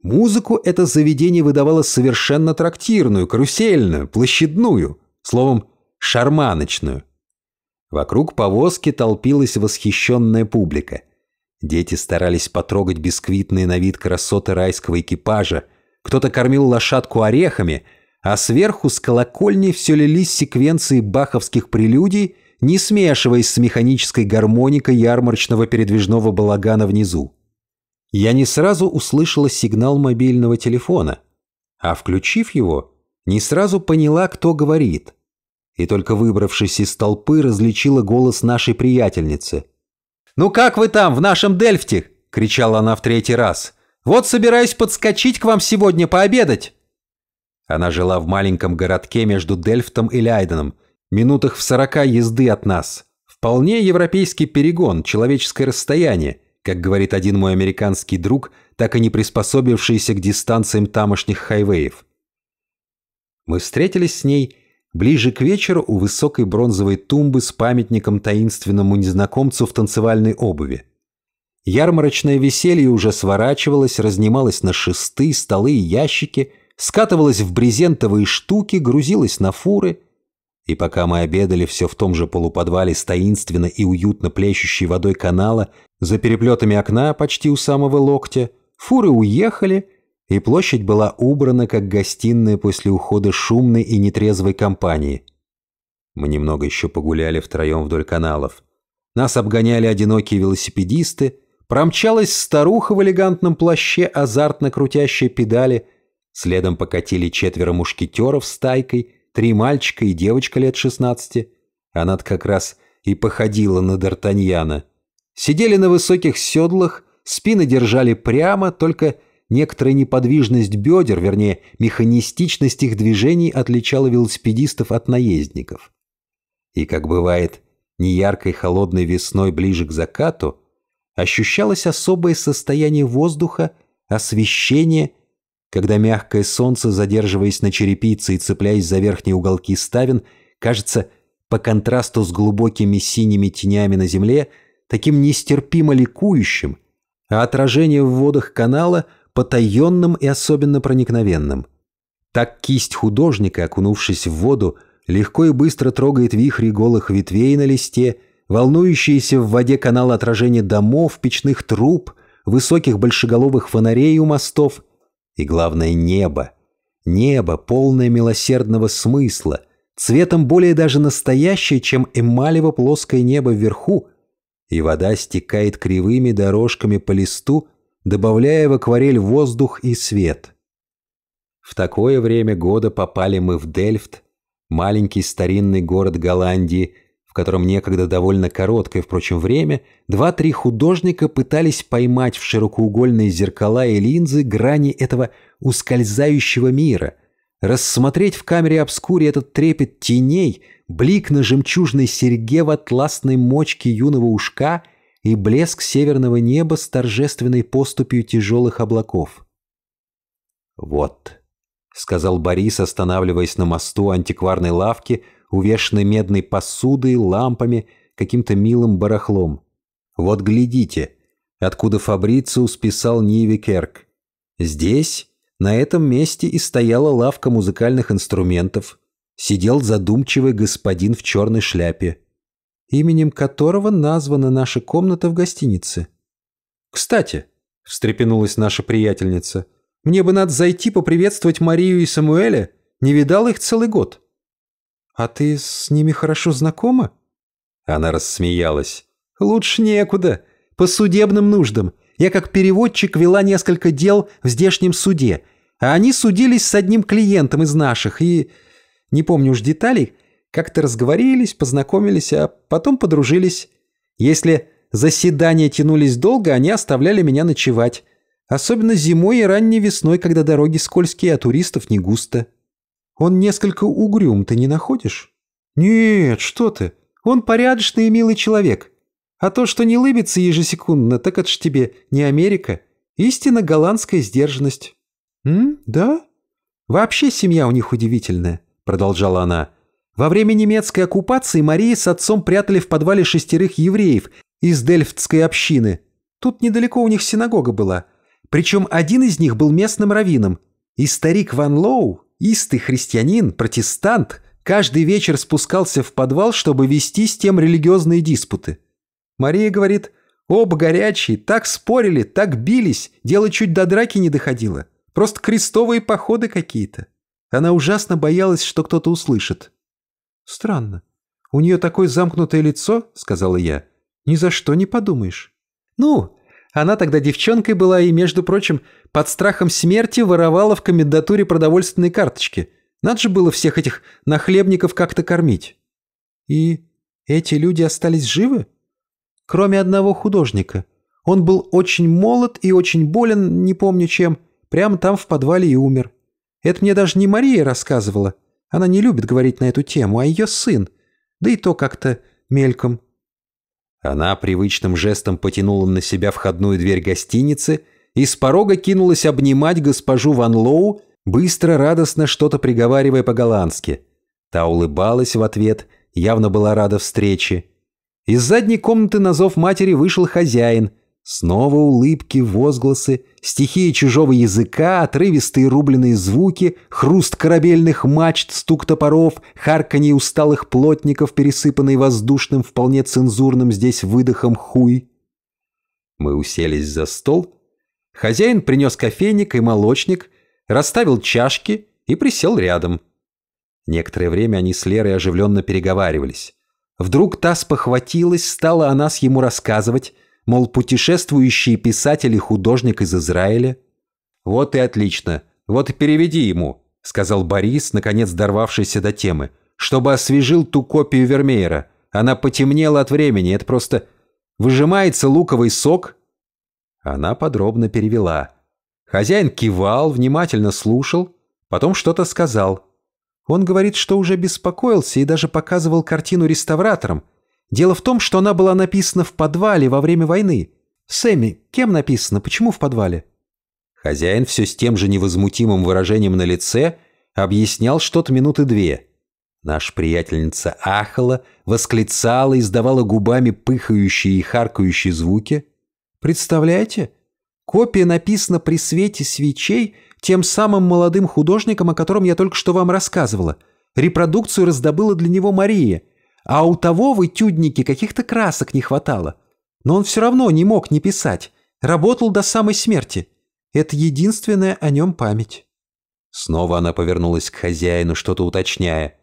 Музыку это заведение выдавало совершенно трактирную, карусельную, площадную, словом, шарманочную. Вокруг повозки толпилась восхищенная публика. Дети старались потрогать бисквитные на вид красоты райского экипажа. Кто-то кормил лошадку орехами – а сверху с колокольни все лились секвенции баховских прелюдий, не смешиваясь с механической гармоникой ярмарочного передвижного балагана внизу. Я не сразу услышала сигнал мобильного телефона, а, включив его, не сразу поняла, кто говорит. И только выбравшись из толпы, различила голос нашей приятельницы. «Ну как вы там, в нашем Дельфте?» – кричала она в третий раз. «Вот собираюсь подскочить к вам сегодня пообедать!» Она жила в маленьком городке между Дельфтом и Лейденом, минутах в сорока езды от нас. Вполне европейский перегон, человеческое расстояние, как говорит один мой американский друг, так и не приспособившийся к дистанциям тамошних хайвеев. Мы встретились с ней ближе к вечеру у высокой бронзовой тумбы с памятником таинственному незнакомцу в танцевальной обуви. Ярмарочное веселье уже сворачивалось, разнималось на шесты, столы и ящики – скатывалась в брезентовые штуки, грузилась на фуры. И пока мы обедали все в том же полуподвале с таинственно и уютно плещущей водой канала, за переплетами окна почти у самого локтя, фуры уехали, и площадь была убрана как гостиная после ухода шумной и нетрезвой компании. Мы немного еще погуляли втроем вдоль каналов. Нас обгоняли одинокие велосипедисты, промчалась старуха в элегантном плаще, азартно крутящая педали – Следом покатили четверо мушкетеров с тайкой, три мальчика и девочка лет шестнадцати. она как раз и походила на Д'Артаньяна. Сидели на высоких седлах, спины держали прямо, только некоторая неподвижность бедер, вернее, механистичность их движений отличала велосипедистов от наездников. И, как бывает, неяркой холодной весной ближе к закату, ощущалось особое состояние воздуха, освещение – когда мягкое солнце, задерживаясь на черепице и цепляясь за верхние уголки ставен, кажется, по контрасту с глубокими синими тенями на земле, таким нестерпимо ликующим, а отражение в водах канала потаенным и особенно проникновенным. Так кисть художника, окунувшись в воду, легко и быстро трогает вихри голых ветвей на листе, волнующиеся в воде канала отражения домов, печных труб, высоких большеголовых фонарей у мостов – и главное, небо. Небо, полное милосердного смысла, цветом более даже настоящее, чем эмалево плоское небо вверху, и вода стекает кривыми дорожками по листу, добавляя в акварель воздух и свет. В такое время года попали мы в Дельфт, маленький старинный город Голландии, котором некогда довольно короткое, впрочем, время, два-три художника пытались поймать в широкоугольные зеркала и линзы грани этого ускользающего мира, рассмотреть в камере обскуре этот трепет теней, блик на жемчужной серьге в атласной мочке юного ушка и блеск северного неба с торжественной поступью тяжелых облаков. «Вот», — сказал Борис, останавливаясь на мосту антикварной лавки, увешанной медной посудой, лампами, каким-то милым барахлом. Вот глядите, откуда Фабрициус писал Ниви Керк. Здесь, на этом месте и стояла лавка музыкальных инструментов. Сидел задумчивый господин в черной шляпе, именем которого названа наша комната в гостинице. «Кстати», — встрепенулась наша приятельница, — «мне бы надо зайти поприветствовать Марию и Самуэля. Не видал их целый год». «А ты с ними хорошо знакома?» Она рассмеялась. «Лучше некуда. По судебным нуждам. Я как переводчик вела несколько дел в здешнем суде, а они судились с одним клиентом из наших и... Не помню уж деталей. Как-то разговорились, познакомились, а потом подружились. Если заседания тянулись долго, они оставляли меня ночевать. Особенно зимой и ранней весной, когда дороги скользкие, а туристов не густо». Он несколько угрюм, ты не находишь? Нет, что ты. Он порядочный и милый человек. А то, что не лыбится ежесекундно, так это ж тебе не Америка. Истинно голландская сдержанность. М? Да? Вообще семья у них удивительная, продолжала она. Во время немецкой оккупации Марии с отцом прятали в подвале шестерых евреев из Дельфтской общины. Тут недалеко у них синагога была. Причем один из них был местным раввином. И старик Ван Лоу Истый христианин, протестант, каждый вечер спускался в подвал, чтобы вести с тем религиозные диспуты. Мария говорит, оба горячие, так спорили, так бились, дело чуть до драки не доходило. Просто крестовые походы какие-то. Она ужасно боялась, что кто-то услышит. «Странно. У нее такое замкнутое лицо», — сказала я. «Ни за что не подумаешь». «Ну, она тогда девчонкой была и, между прочим, под страхом смерти воровала в комендатуре продовольственные карточки. Надо же было всех этих нахлебников как-то кормить. И эти люди остались живы? Кроме одного художника. Он был очень молод и очень болен, не помню чем. Прямо там в подвале и умер. Это мне даже не Мария рассказывала. Она не любит говорить на эту тему, а ее сын. Да и то как-то мельком. Она привычным жестом потянула на себя входную дверь гостиницы и с порога кинулась обнимать госпожу Ван Лоу, быстро, радостно что-то приговаривая по-голландски. Та улыбалась в ответ, явно была рада встрече. Из задней комнаты на зов матери вышел хозяин – Снова улыбки, возгласы, стихии чужого языка, отрывистые рубленые звуки, хруст корабельных мачт, стук топоров, харканье усталых плотников, пересыпанный воздушным, вполне цензурным здесь выдохом хуй. Мы уселись за стол. Хозяин принес кофейник и молочник, расставил чашки и присел рядом. Некоторое время они с Лерой оживленно переговаривались. Вдруг та спохватилась, стала о нас ему рассказывать, Мол, путешествующий писатель и художник из Израиля. «Вот и отлично. Вот и переведи ему», — сказал Борис, наконец дорвавшийся до темы, «чтобы освежил ту копию Вермеера. Она потемнела от времени. Это просто... Выжимается луковый сок?» Она подробно перевела. Хозяин кивал, внимательно слушал, потом что-то сказал. Он говорит, что уже беспокоился и даже показывал картину реставраторам, Дело в том, что она была написана в подвале во время войны. Сэмми, кем написано, почему в подвале?» Хозяин все с тем же невозмутимым выражением на лице объяснял что-то минуты две. Наша приятельница ахала, восклицала, издавала губами пыхающие и харкающие звуки. «Представляете? Копия написана при свете свечей тем самым молодым художником, о котором я только что вам рассказывала. Репродукцию раздобыла для него Мария». А у того в этюднике каких-то красок не хватало. Но он все равно не мог не писать. Работал до самой смерти. Это единственная о нем память. Снова она повернулась к хозяину, что-то уточняя.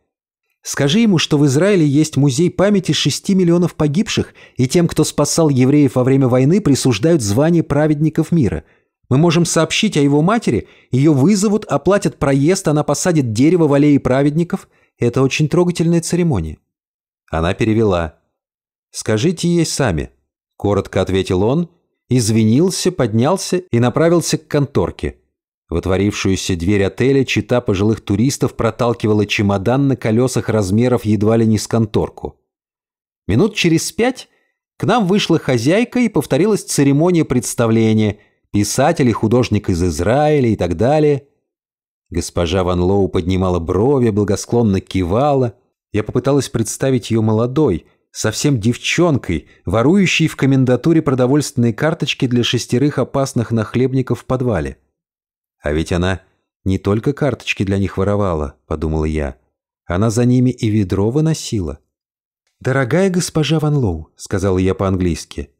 «Скажи ему, что в Израиле есть музей памяти шести миллионов погибших, и тем, кто спасал евреев во время войны, присуждают звание праведников мира. Мы можем сообщить о его матери, ее вызовут, оплатят проезд, она посадит дерево в аллее праведников. Это очень трогательная церемония». Она перевела. «Скажите ей сами», – коротко ответил он, извинился, поднялся и направился к конторке. В отворившуюся дверь отеля чита пожилых туристов проталкивала чемодан на колесах размеров едва ли не с конторку. Минут через пять к нам вышла хозяйка и повторилась церемония представления – писатель и художник из Израиля и так далее. Госпожа Ван Лоу поднимала брови, благосклонно кивала – я попыталась представить ее молодой, совсем девчонкой, ворующей в комендатуре продовольственные карточки для шестерых опасных нахлебников в подвале. А ведь она не только карточки для них воровала, подумала я. Она за ними и ведро выносила. «Дорогая госпожа Ван Лоу», — сказала я по-английски.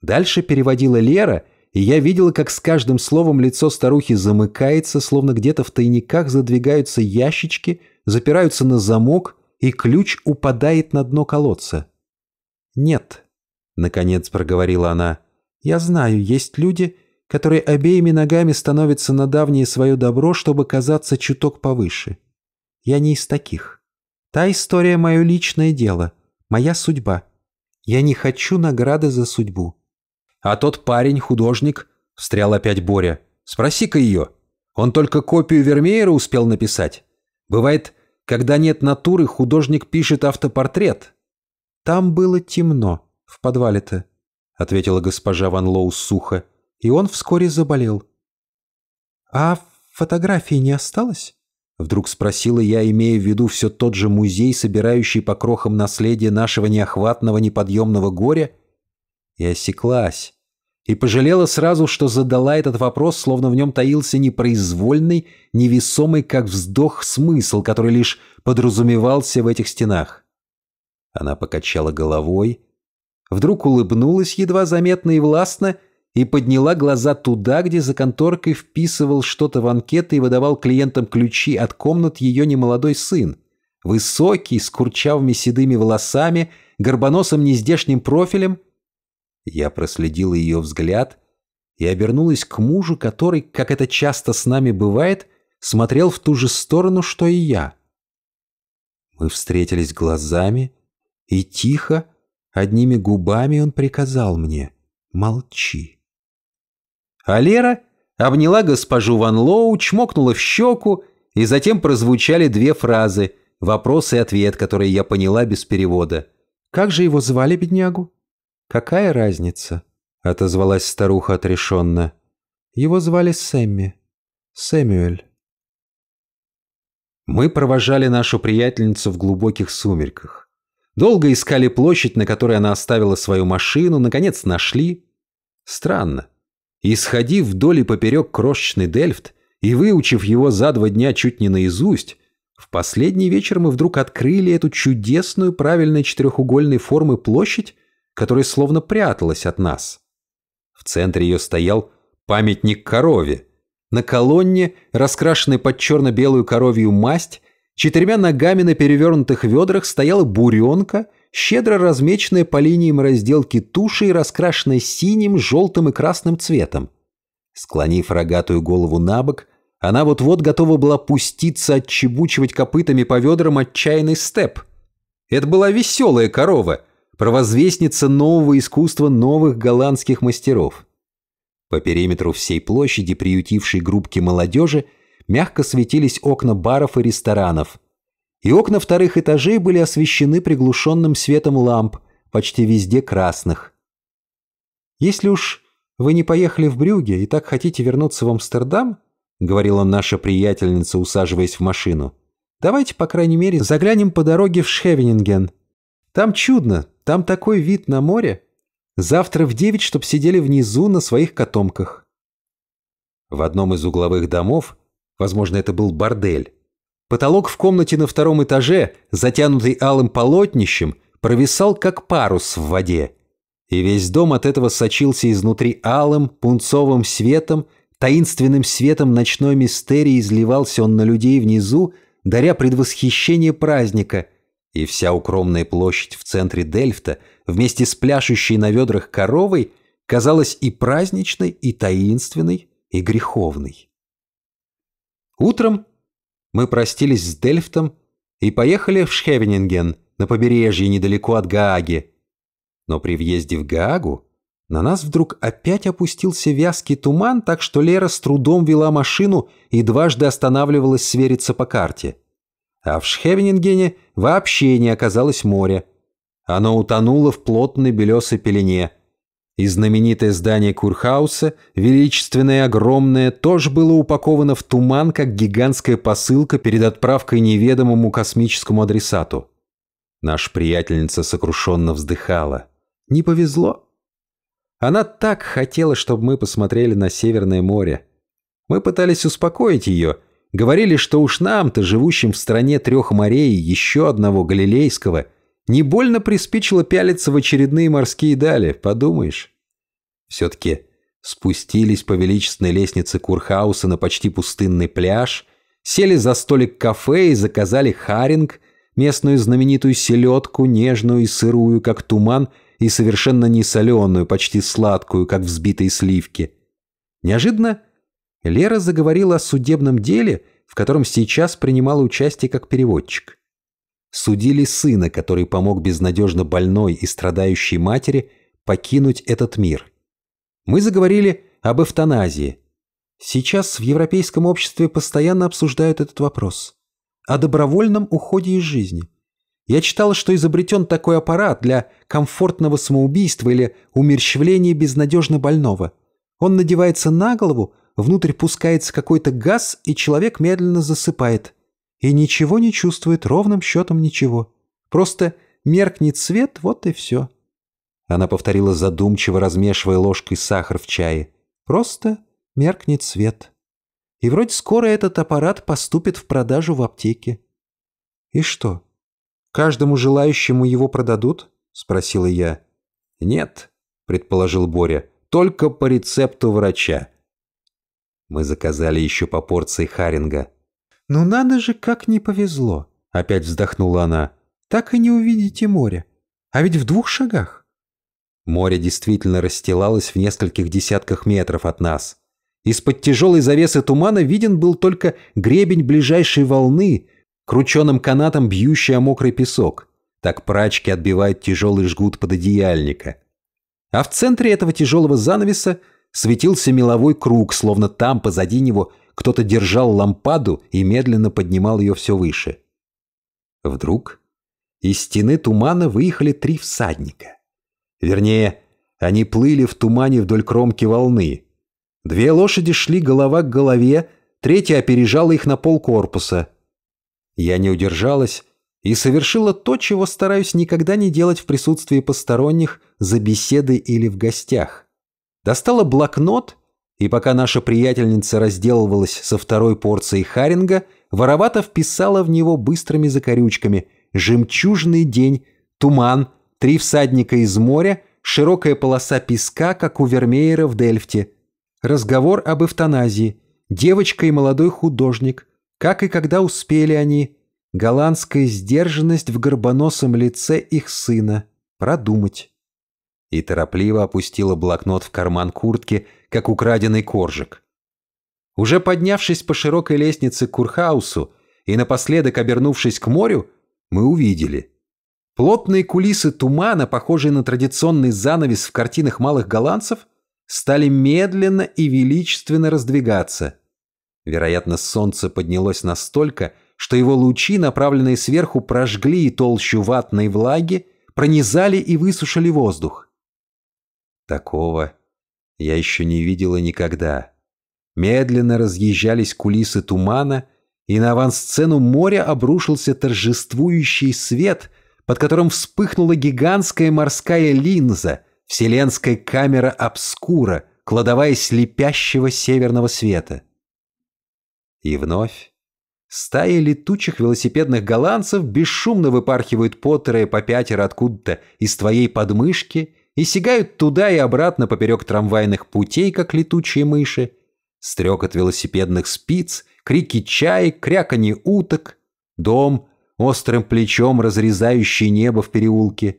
Дальше переводила Лера, и я видела, как с каждым словом лицо старухи замыкается, словно где-то в тайниках задвигаются ящички, запираются на замок — и ключ упадает на дно колодца. «Нет», — наконец проговорила она, — «я знаю, есть люди, которые обеими ногами становятся на давнее свое добро, чтобы казаться чуток повыше. Я не из таких. Та история — мое личное дело, моя судьба. Я не хочу награды за судьбу». «А тот парень, художник», — встрял опять Боря, — «спроси-ка ее. Он только копию Вермеера успел написать. Бывает, когда нет натуры, художник пишет автопортрет. Там было темно, в подвале-то, — ответила госпожа Ван Лоу сухо, и он вскоре заболел. «А фотографии не осталось?» — вдруг спросила я, имея в виду все тот же музей, собирающий по крохам наследие нашего неохватного неподъемного горя, и осеклась, и пожалела сразу, что задала этот вопрос, словно в нем таился непроизвольный, невесомый, как вздох, смысл, который лишь подразумевался в этих стенах. Она покачала головой, вдруг улыбнулась едва заметно и властно и подняла глаза туда, где за конторкой вписывал что-то в анкеты и выдавал клиентам ключи от комнат ее немолодой сын. Высокий, с курчавыми седыми волосами, горбоносым нездешним профилем – я проследил ее взгляд и обернулась к мужу, который, как это часто с нами бывает, смотрел в ту же сторону, что и я. Мы встретились глазами, и тихо, одними губами он приказал мне «Молчи». А Лера обняла госпожу Ван Лоу, чмокнула в щеку, и затем прозвучали две фразы, вопрос и ответ, которые я поняла без перевода. «Как же его звали, беднягу?» «Какая разница?» — отозвалась старуха отрешенно. «Его звали Сэмми. Сэмюэль». Мы провожали нашу приятельницу в глубоких сумерках. Долго искали площадь, на которой она оставила свою машину, наконец нашли. Странно. Исходив вдоль и поперек крошечный Дельфт и выучив его за два дня чуть не наизусть, в последний вечер мы вдруг открыли эту чудесную правильной четырехугольной формы площадь которая словно пряталась от нас. В центре ее стоял памятник корове. На колонне, раскрашенной под черно-белую коровью масть, четырьмя ногами на перевернутых ведрах стояла буренка, щедро размеченная по линиям разделки туши и раскрашенная синим, желтым и красным цветом. Склонив рогатую голову на бок, она вот-вот готова была пуститься отчебучивать копытами по ведрам отчаянный степ. Это была веселая корова — провозвестница нового искусства новых голландских мастеров. По периметру всей площади, приютившей группки молодежи, мягко светились окна баров и ресторанов. И окна вторых этажей были освещены приглушенным светом ламп, почти везде красных. «Если уж вы не поехали в Брюге и так хотите вернуться в Амстердам», — говорила наша приятельница, усаживаясь в машину, — «давайте, по крайней мере, заглянем по дороге в Шхевенинген». Там чудно, там такой вид на море. Завтра в девять, чтоб сидели внизу на своих котомках. В одном из угловых домов, возможно, это был бордель, потолок в комнате на втором этаже, затянутый алым полотнищем, провисал как парус в воде. И весь дом от этого сочился изнутри алым, пунцовым светом, таинственным светом ночной мистерии изливался он на людей внизу, даря предвосхищение праздника – и вся укромная площадь в центре Дельфта вместе с пляшущей на ведрах коровой казалась и праздничной, и таинственной, и греховной. Утром мы простились с Дельфтом и поехали в Шхевенинген, на побережье недалеко от Гааги. Но при въезде в Гаагу на нас вдруг опять опустился вязкий туман, так что Лера с трудом вела машину и дважды останавливалась свериться по карте – а в Шхевенингене вообще не оказалось моря. Оно утонуло в плотной белесой пелене. И знаменитое здание Курхауса, величественное и огромное, тоже было упаковано в туман, как гигантская посылка перед отправкой неведомому космическому адресату. Наша приятельница сокрушенно вздыхала. «Не повезло». Она так хотела, чтобы мы посмотрели на Северное море. Мы пытались успокоить ее – Говорили, что уж нам-то, живущим в стране трех морей, еще одного галилейского, не больно приспичило пялиться в очередные морские дали, подумаешь. Все-таки спустились по величественной лестнице Курхауса на почти пустынный пляж, сели за столик кафе и заказали харинг, местную знаменитую селедку, нежную и сырую, как туман, и совершенно несоленую, почти сладкую, как взбитые сливки. Неожиданно Лера заговорила о судебном деле, в котором сейчас принимала участие как переводчик. Судили сына, который помог безнадежно больной и страдающей матери покинуть этот мир. Мы заговорили об эвтаназии. Сейчас в европейском обществе постоянно обсуждают этот вопрос. О добровольном уходе из жизни. Я читал, что изобретен такой аппарат для комфортного самоубийства или умерщвления безнадежно больного. Он надевается на голову, внутрь пускается какой-то газ, и человек медленно засыпает. И ничего не чувствует, ровным счетом ничего. Просто меркнет свет, вот и все. Она повторила задумчиво, размешивая ложкой сахар в чае. Просто меркнет свет. И вроде скоро этот аппарат поступит в продажу в аптеке. И что, каждому желающему его продадут? Спросила я. Нет, предположил Боря, только по рецепту врача. Мы заказали еще по порции харинга. «Ну надо же, как не повезло!» — опять вздохнула она. «Так и не увидите море. А ведь в двух шагах!» Море действительно расстилалось в нескольких десятках метров от нас. Из-под тяжелой завесы тумана виден был только гребень ближайшей волны, крученым канатом бьющий о мокрый песок. Так прачки отбивают тяжелый жгут под одеяльника. А в центре этого тяжелого занавеса светился меловой круг, словно там, позади него, кто-то держал лампаду и медленно поднимал ее все выше. Вдруг из стены тумана выехали три всадника. Вернее, они плыли в тумане вдоль кромки волны. Две лошади шли голова к голове, третья опережала их на пол корпуса. Я не удержалась и совершила то, чего стараюсь никогда не делать в присутствии посторонних за беседой или в гостях достала блокнот, и пока наша приятельница разделывалась со второй порцией харинга, воровато вписала в него быстрыми закорючками «Жемчужный день», «Туман», «Три всадника из моря», «Широкая полоса песка, как у Вермеера в Дельфте», «Разговор об эвтаназии», «Девочка и молодой художник», «Как и когда успели они», «Голландская сдержанность в горбоносом лице их сына», «Продумать» и торопливо опустила блокнот в карман куртки, как украденный коржик. Уже поднявшись по широкой лестнице к Курхаусу и напоследок обернувшись к морю, мы увидели. Плотные кулисы тумана, похожие на традиционный занавес в картинах малых голландцев, стали медленно и величественно раздвигаться. Вероятно, солнце поднялось настолько, что его лучи, направленные сверху, прожгли толщу ватной влаги, пронизали и высушили воздух. Такого я еще не видела никогда. Медленно разъезжались кулисы тумана, и на авансцену моря обрушился торжествующий свет, под которым вспыхнула гигантская морская линза, вселенская камера обскура, кладовая слепящего северного света. И вновь стая летучих велосипедных голландцев бесшумно выпархивают по трое по пятеро откуда-то из твоей подмышки — и сигают туда и обратно поперек трамвайных путей, как летучие мыши. Стрекот велосипедных спиц, крики чай, кряканье уток, дом, острым плечом разрезающий небо в переулке.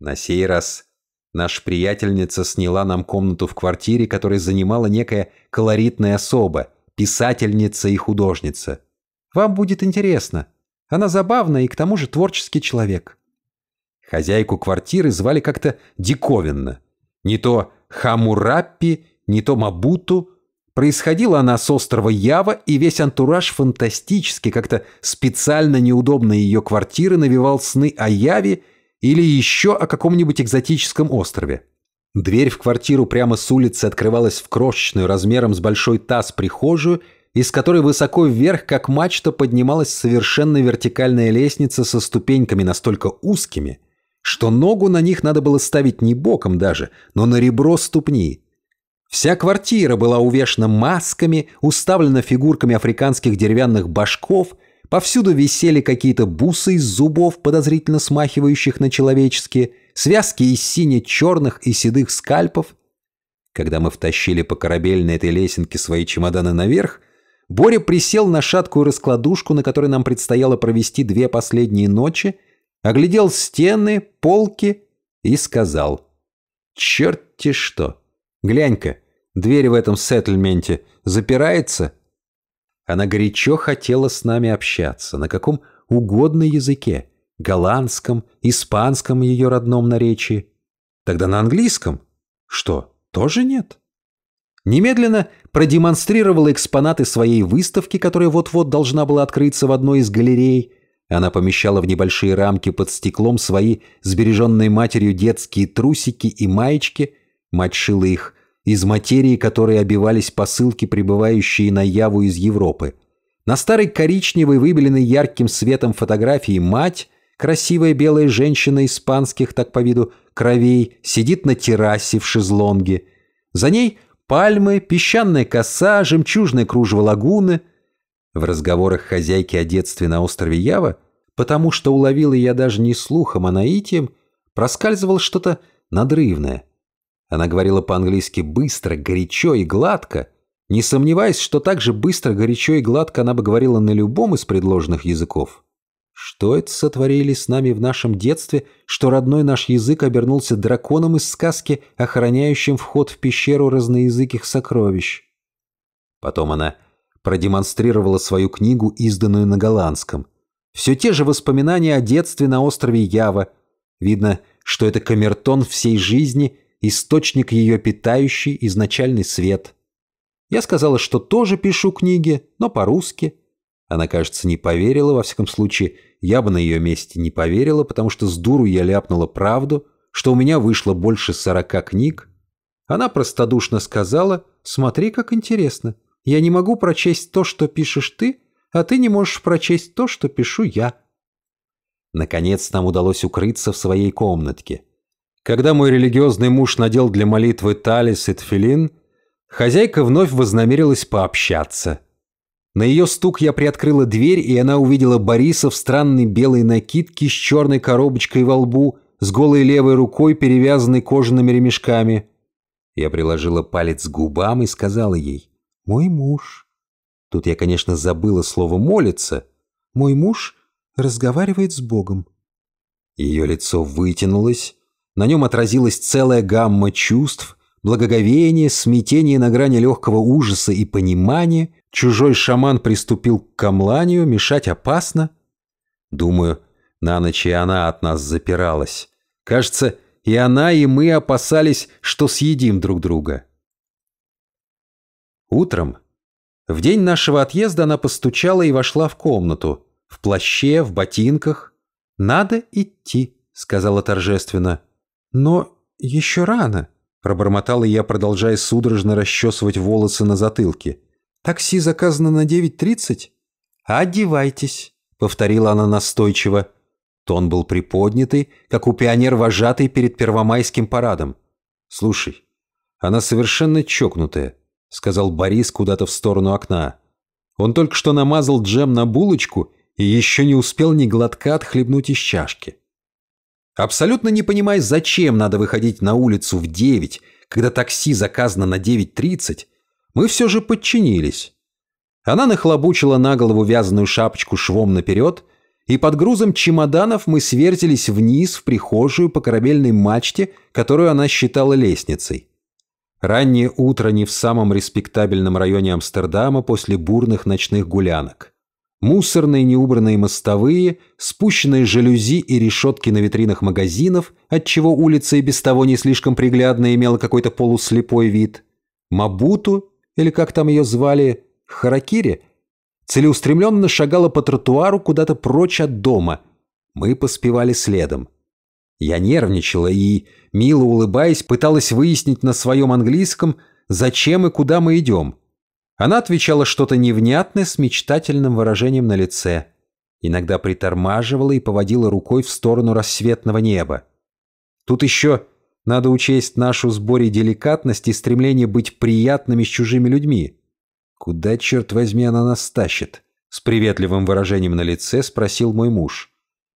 На сей раз наша приятельница сняла нам комнату в квартире, которой занимала некая колоритная особа, писательница и художница. Вам будет интересно. Она забавная и к тому же творческий человек. Хозяйку квартиры звали как-то диковинно. Не то Хамураппи, не то Мабуту. Происходила она с острова Ява, и весь антураж фантастически, как-то специально неудобно ее квартиры навевал сны о Яве или еще о каком-нибудь экзотическом острове. Дверь в квартиру прямо с улицы открывалась в крошечную размером с большой таз прихожую, из которой высоко вверх, как мачта, поднималась совершенно вертикальная лестница со ступеньками настолько узкими – что ногу на них надо было ставить не боком даже, но на ребро ступни. Вся квартира была увешана масками, уставлена фигурками африканских деревянных башков, повсюду висели какие-то бусы из зубов, подозрительно смахивающих на человеческие, связки из сине-черных и седых скальпов. Когда мы втащили по корабельной этой лесенке свои чемоданы наверх, Боря присел на шаткую раскладушку, на которой нам предстояло провести две последние ночи – оглядел стены, полки и сказал. «Черт-те что! Глянь-ка, дверь в этом сеттельменте запирается?» Она горячо хотела с нами общаться, на каком угодно языке, голландском, испанском ее родном наречии. Тогда на английском? Что, тоже нет? Немедленно продемонстрировала экспонаты своей выставки, которая вот-вот должна была открыться в одной из галерей – она помещала в небольшие рамки под стеклом свои сбереженные матерью детские трусики и маечки, мать шила их, из материи, которой обивались посылки, прибывающие на Яву из Европы. На старой коричневой, выбеленной ярким светом фотографии мать, красивая белая женщина испанских, так по виду, кровей, сидит на террасе в шезлонге. За ней пальмы, песчаная коса, жемчужное кружево лагуны – в разговорах хозяйки о детстве на острове Ява, потому что уловила я даже не слухом, а наитием, проскальзывало что-то надрывное. Она говорила по-английски быстро, горячо и гладко, не сомневаясь, что так же быстро, горячо и гладко она бы говорила на любом из предложенных языков. Что это сотворили с нами в нашем детстве, что родной наш язык обернулся драконом из сказки, охраняющим вход в пещеру разноязыких сокровищ? Потом она продемонстрировала свою книгу, изданную на голландском. Все те же воспоминания о детстве на острове Ява. Видно, что это камертон всей жизни, источник ее питающий, изначальный свет. Я сказала, что тоже пишу книги, но по-русски. Она, кажется, не поверила, во всяком случае, я бы на ее месте не поверила, потому что с дуру я ляпнула правду, что у меня вышло больше сорока книг. Она простодушно сказала, смотри, как интересно. Я не могу прочесть то, что пишешь ты, а ты не можешь прочесть то, что пишу я». Наконец нам удалось укрыться в своей комнатке. Когда мой религиозный муж надел для молитвы талис и тфилин, хозяйка вновь вознамерилась пообщаться. На ее стук я приоткрыла дверь, и она увидела Бориса в странной белой накидке с черной коробочкой во лбу, с голой левой рукой, перевязанной кожаными ремешками. Я приложила палец к губам и сказала ей, мой муж. Тут я, конечно, забыла слово молиться. Мой муж разговаривает с Богом. Ее лицо вытянулось. На нем отразилась целая гамма чувств. Благоговение, смятение на грани легкого ужаса и понимания. Чужой шаман приступил к камланию, мешать опасно. Думаю, на ночь и она от нас запиралась. Кажется, и она, и мы опасались, что съедим друг друга. Утром, в день нашего отъезда, она постучала и вошла в комнату. В плаще, в ботинках. «Надо идти», — сказала торжественно. «Но еще рано», — пробормотала я, продолжая судорожно расчесывать волосы на затылке. «Такси заказано на 9.30?» «Одевайтесь», — повторила она настойчиво. Тон был приподнятый, как у пионер-вожатый перед первомайским парадом. «Слушай, она совершенно чокнутая. — сказал Борис куда-то в сторону окна. Он только что намазал джем на булочку и еще не успел ни глотка отхлебнуть из чашки. Абсолютно не понимая, зачем надо выходить на улицу в 9, когда такси заказано на 9.30, мы все же подчинились. Она нахлобучила на голову вязаную шапочку швом наперед, и под грузом чемоданов мы свертились вниз в прихожую по корабельной мачте, которую она считала лестницей. Раннее утро не в самом респектабельном районе Амстердама после бурных ночных гулянок. Мусорные неубранные мостовые, спущенные жалюзи и решетки на витринах магазинов, отчего улица и без того не слишком приглядная имела какой-то полуслепой вид. Мабуту, или как там ее звали, Харакири, целеустремленно шагала по тротуару куда-то прочь от дома. Мы поспевали следом. Я нервничала и, мило улыбаясь, пыталась выяснить на своем английском, зачем и куда мы идем. Она отвечала что-то невнятное с мечтательным выражением на лице. Иногда притормаживала и поводила рукой в сторону рассветного неба. Тут еще надо учесть нашу сборе деликатность и стремление быть приятными с чужими людьми. «Куда, черт возьми, она нас тащит?» С приветливым выражением на лице спросил мой муж.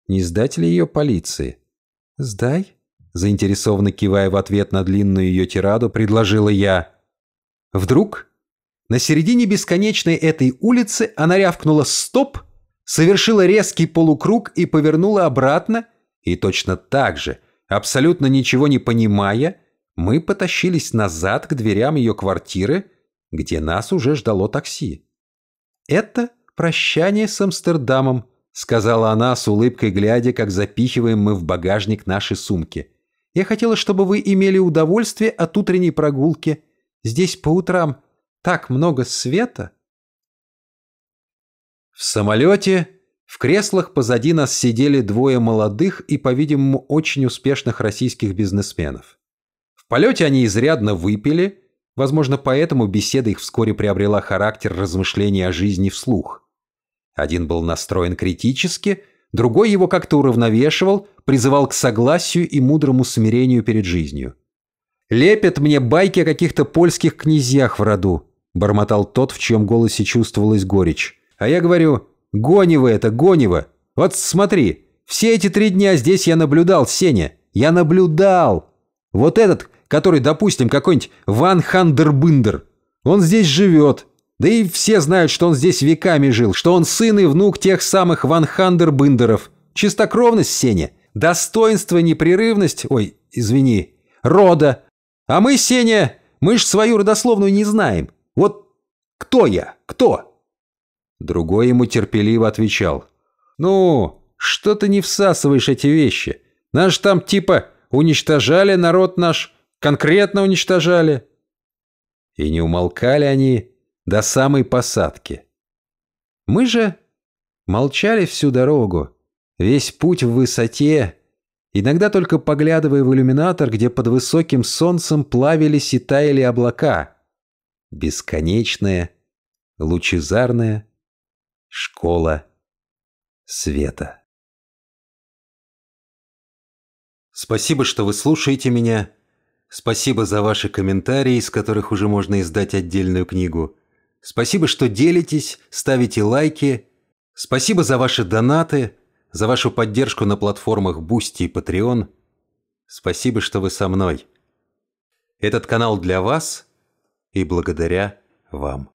«Не сдать ли ее полиции?» «Сдай?» – заинтересованно кивая в ответ на длинную ее тираду, предложила я. Вдруг на середине бесконечной этой улицы она рявкнула «Стоп!», совершила резкий полукруг и повернула обратно, и точно так же, абсолютно ничего не понимая, мы потащились назад к дверям ее квартиры, где нас уже ждало такси. Это прощание с Амстердамом, — сказала она с улыбкой, глядя, как запихиваем мы в багажник наши сумки. «Я хотела, чтобы вы имели удовольствие от утренней прогулки. Здесь по утрам так много света». В самолете в креслах позади нас сидели двое молодых и, по-видимому, очень успешных российских бизнесменов. В полете они изрядно выпили, возможно, поэтому беседа их вскоре приобрела характер размышлений о жизни вслух. Один был настроен критически, другой его как-то уравновешивал, призывал к согласию и мудрому смирению перед жизнью. «Лепят мне байки о каких-то польских князьях в роду», — бормотал тот, в чьем голосе чувствовалась горечь. «А я говорю, Гонева это, Гонева! Вот смотри, все эти три дня здесь я наблюдал, Сеня, я наблюдал! Вот этот, который, допустим, какой-нибудь Ван Хандербындер, он здесь живет, да и все знают, что он здесь веками жил, что он сын и внук тех самых Ван Хандер Биндеров. Чистокровность Сеня, достоинство непрерывность, ой, извини, рода. А мы, Сеня, мы ж свою родословную не знаем. Вот кто я, кто?» Другой ему терпеливо отвечал. «Ну, что ты не всасываешь эти вещи? Наш там типа уничтожали, народ наш конкретно уничтожали». И не умолкали они, до самой посадки. Мы же молчали всю дорогу, весь путь в высоте, иногда только поглядывая в иллюминатор, где под высоким солнцем плавились и таяли облака. Бесконечная, лучезарная школа света. Спасибо, что вы слушаете меня. Спасибо за ваши комментарии, из которых уже можно издать отдельную книгу. Спасибо, что делитесь, ставите лайки. Спасибо за ваши донаты, за вашу поддержку на платформах Boosty и Patreon. Спасибо, что вы со мной. Этот канал для вас и благодаря вам.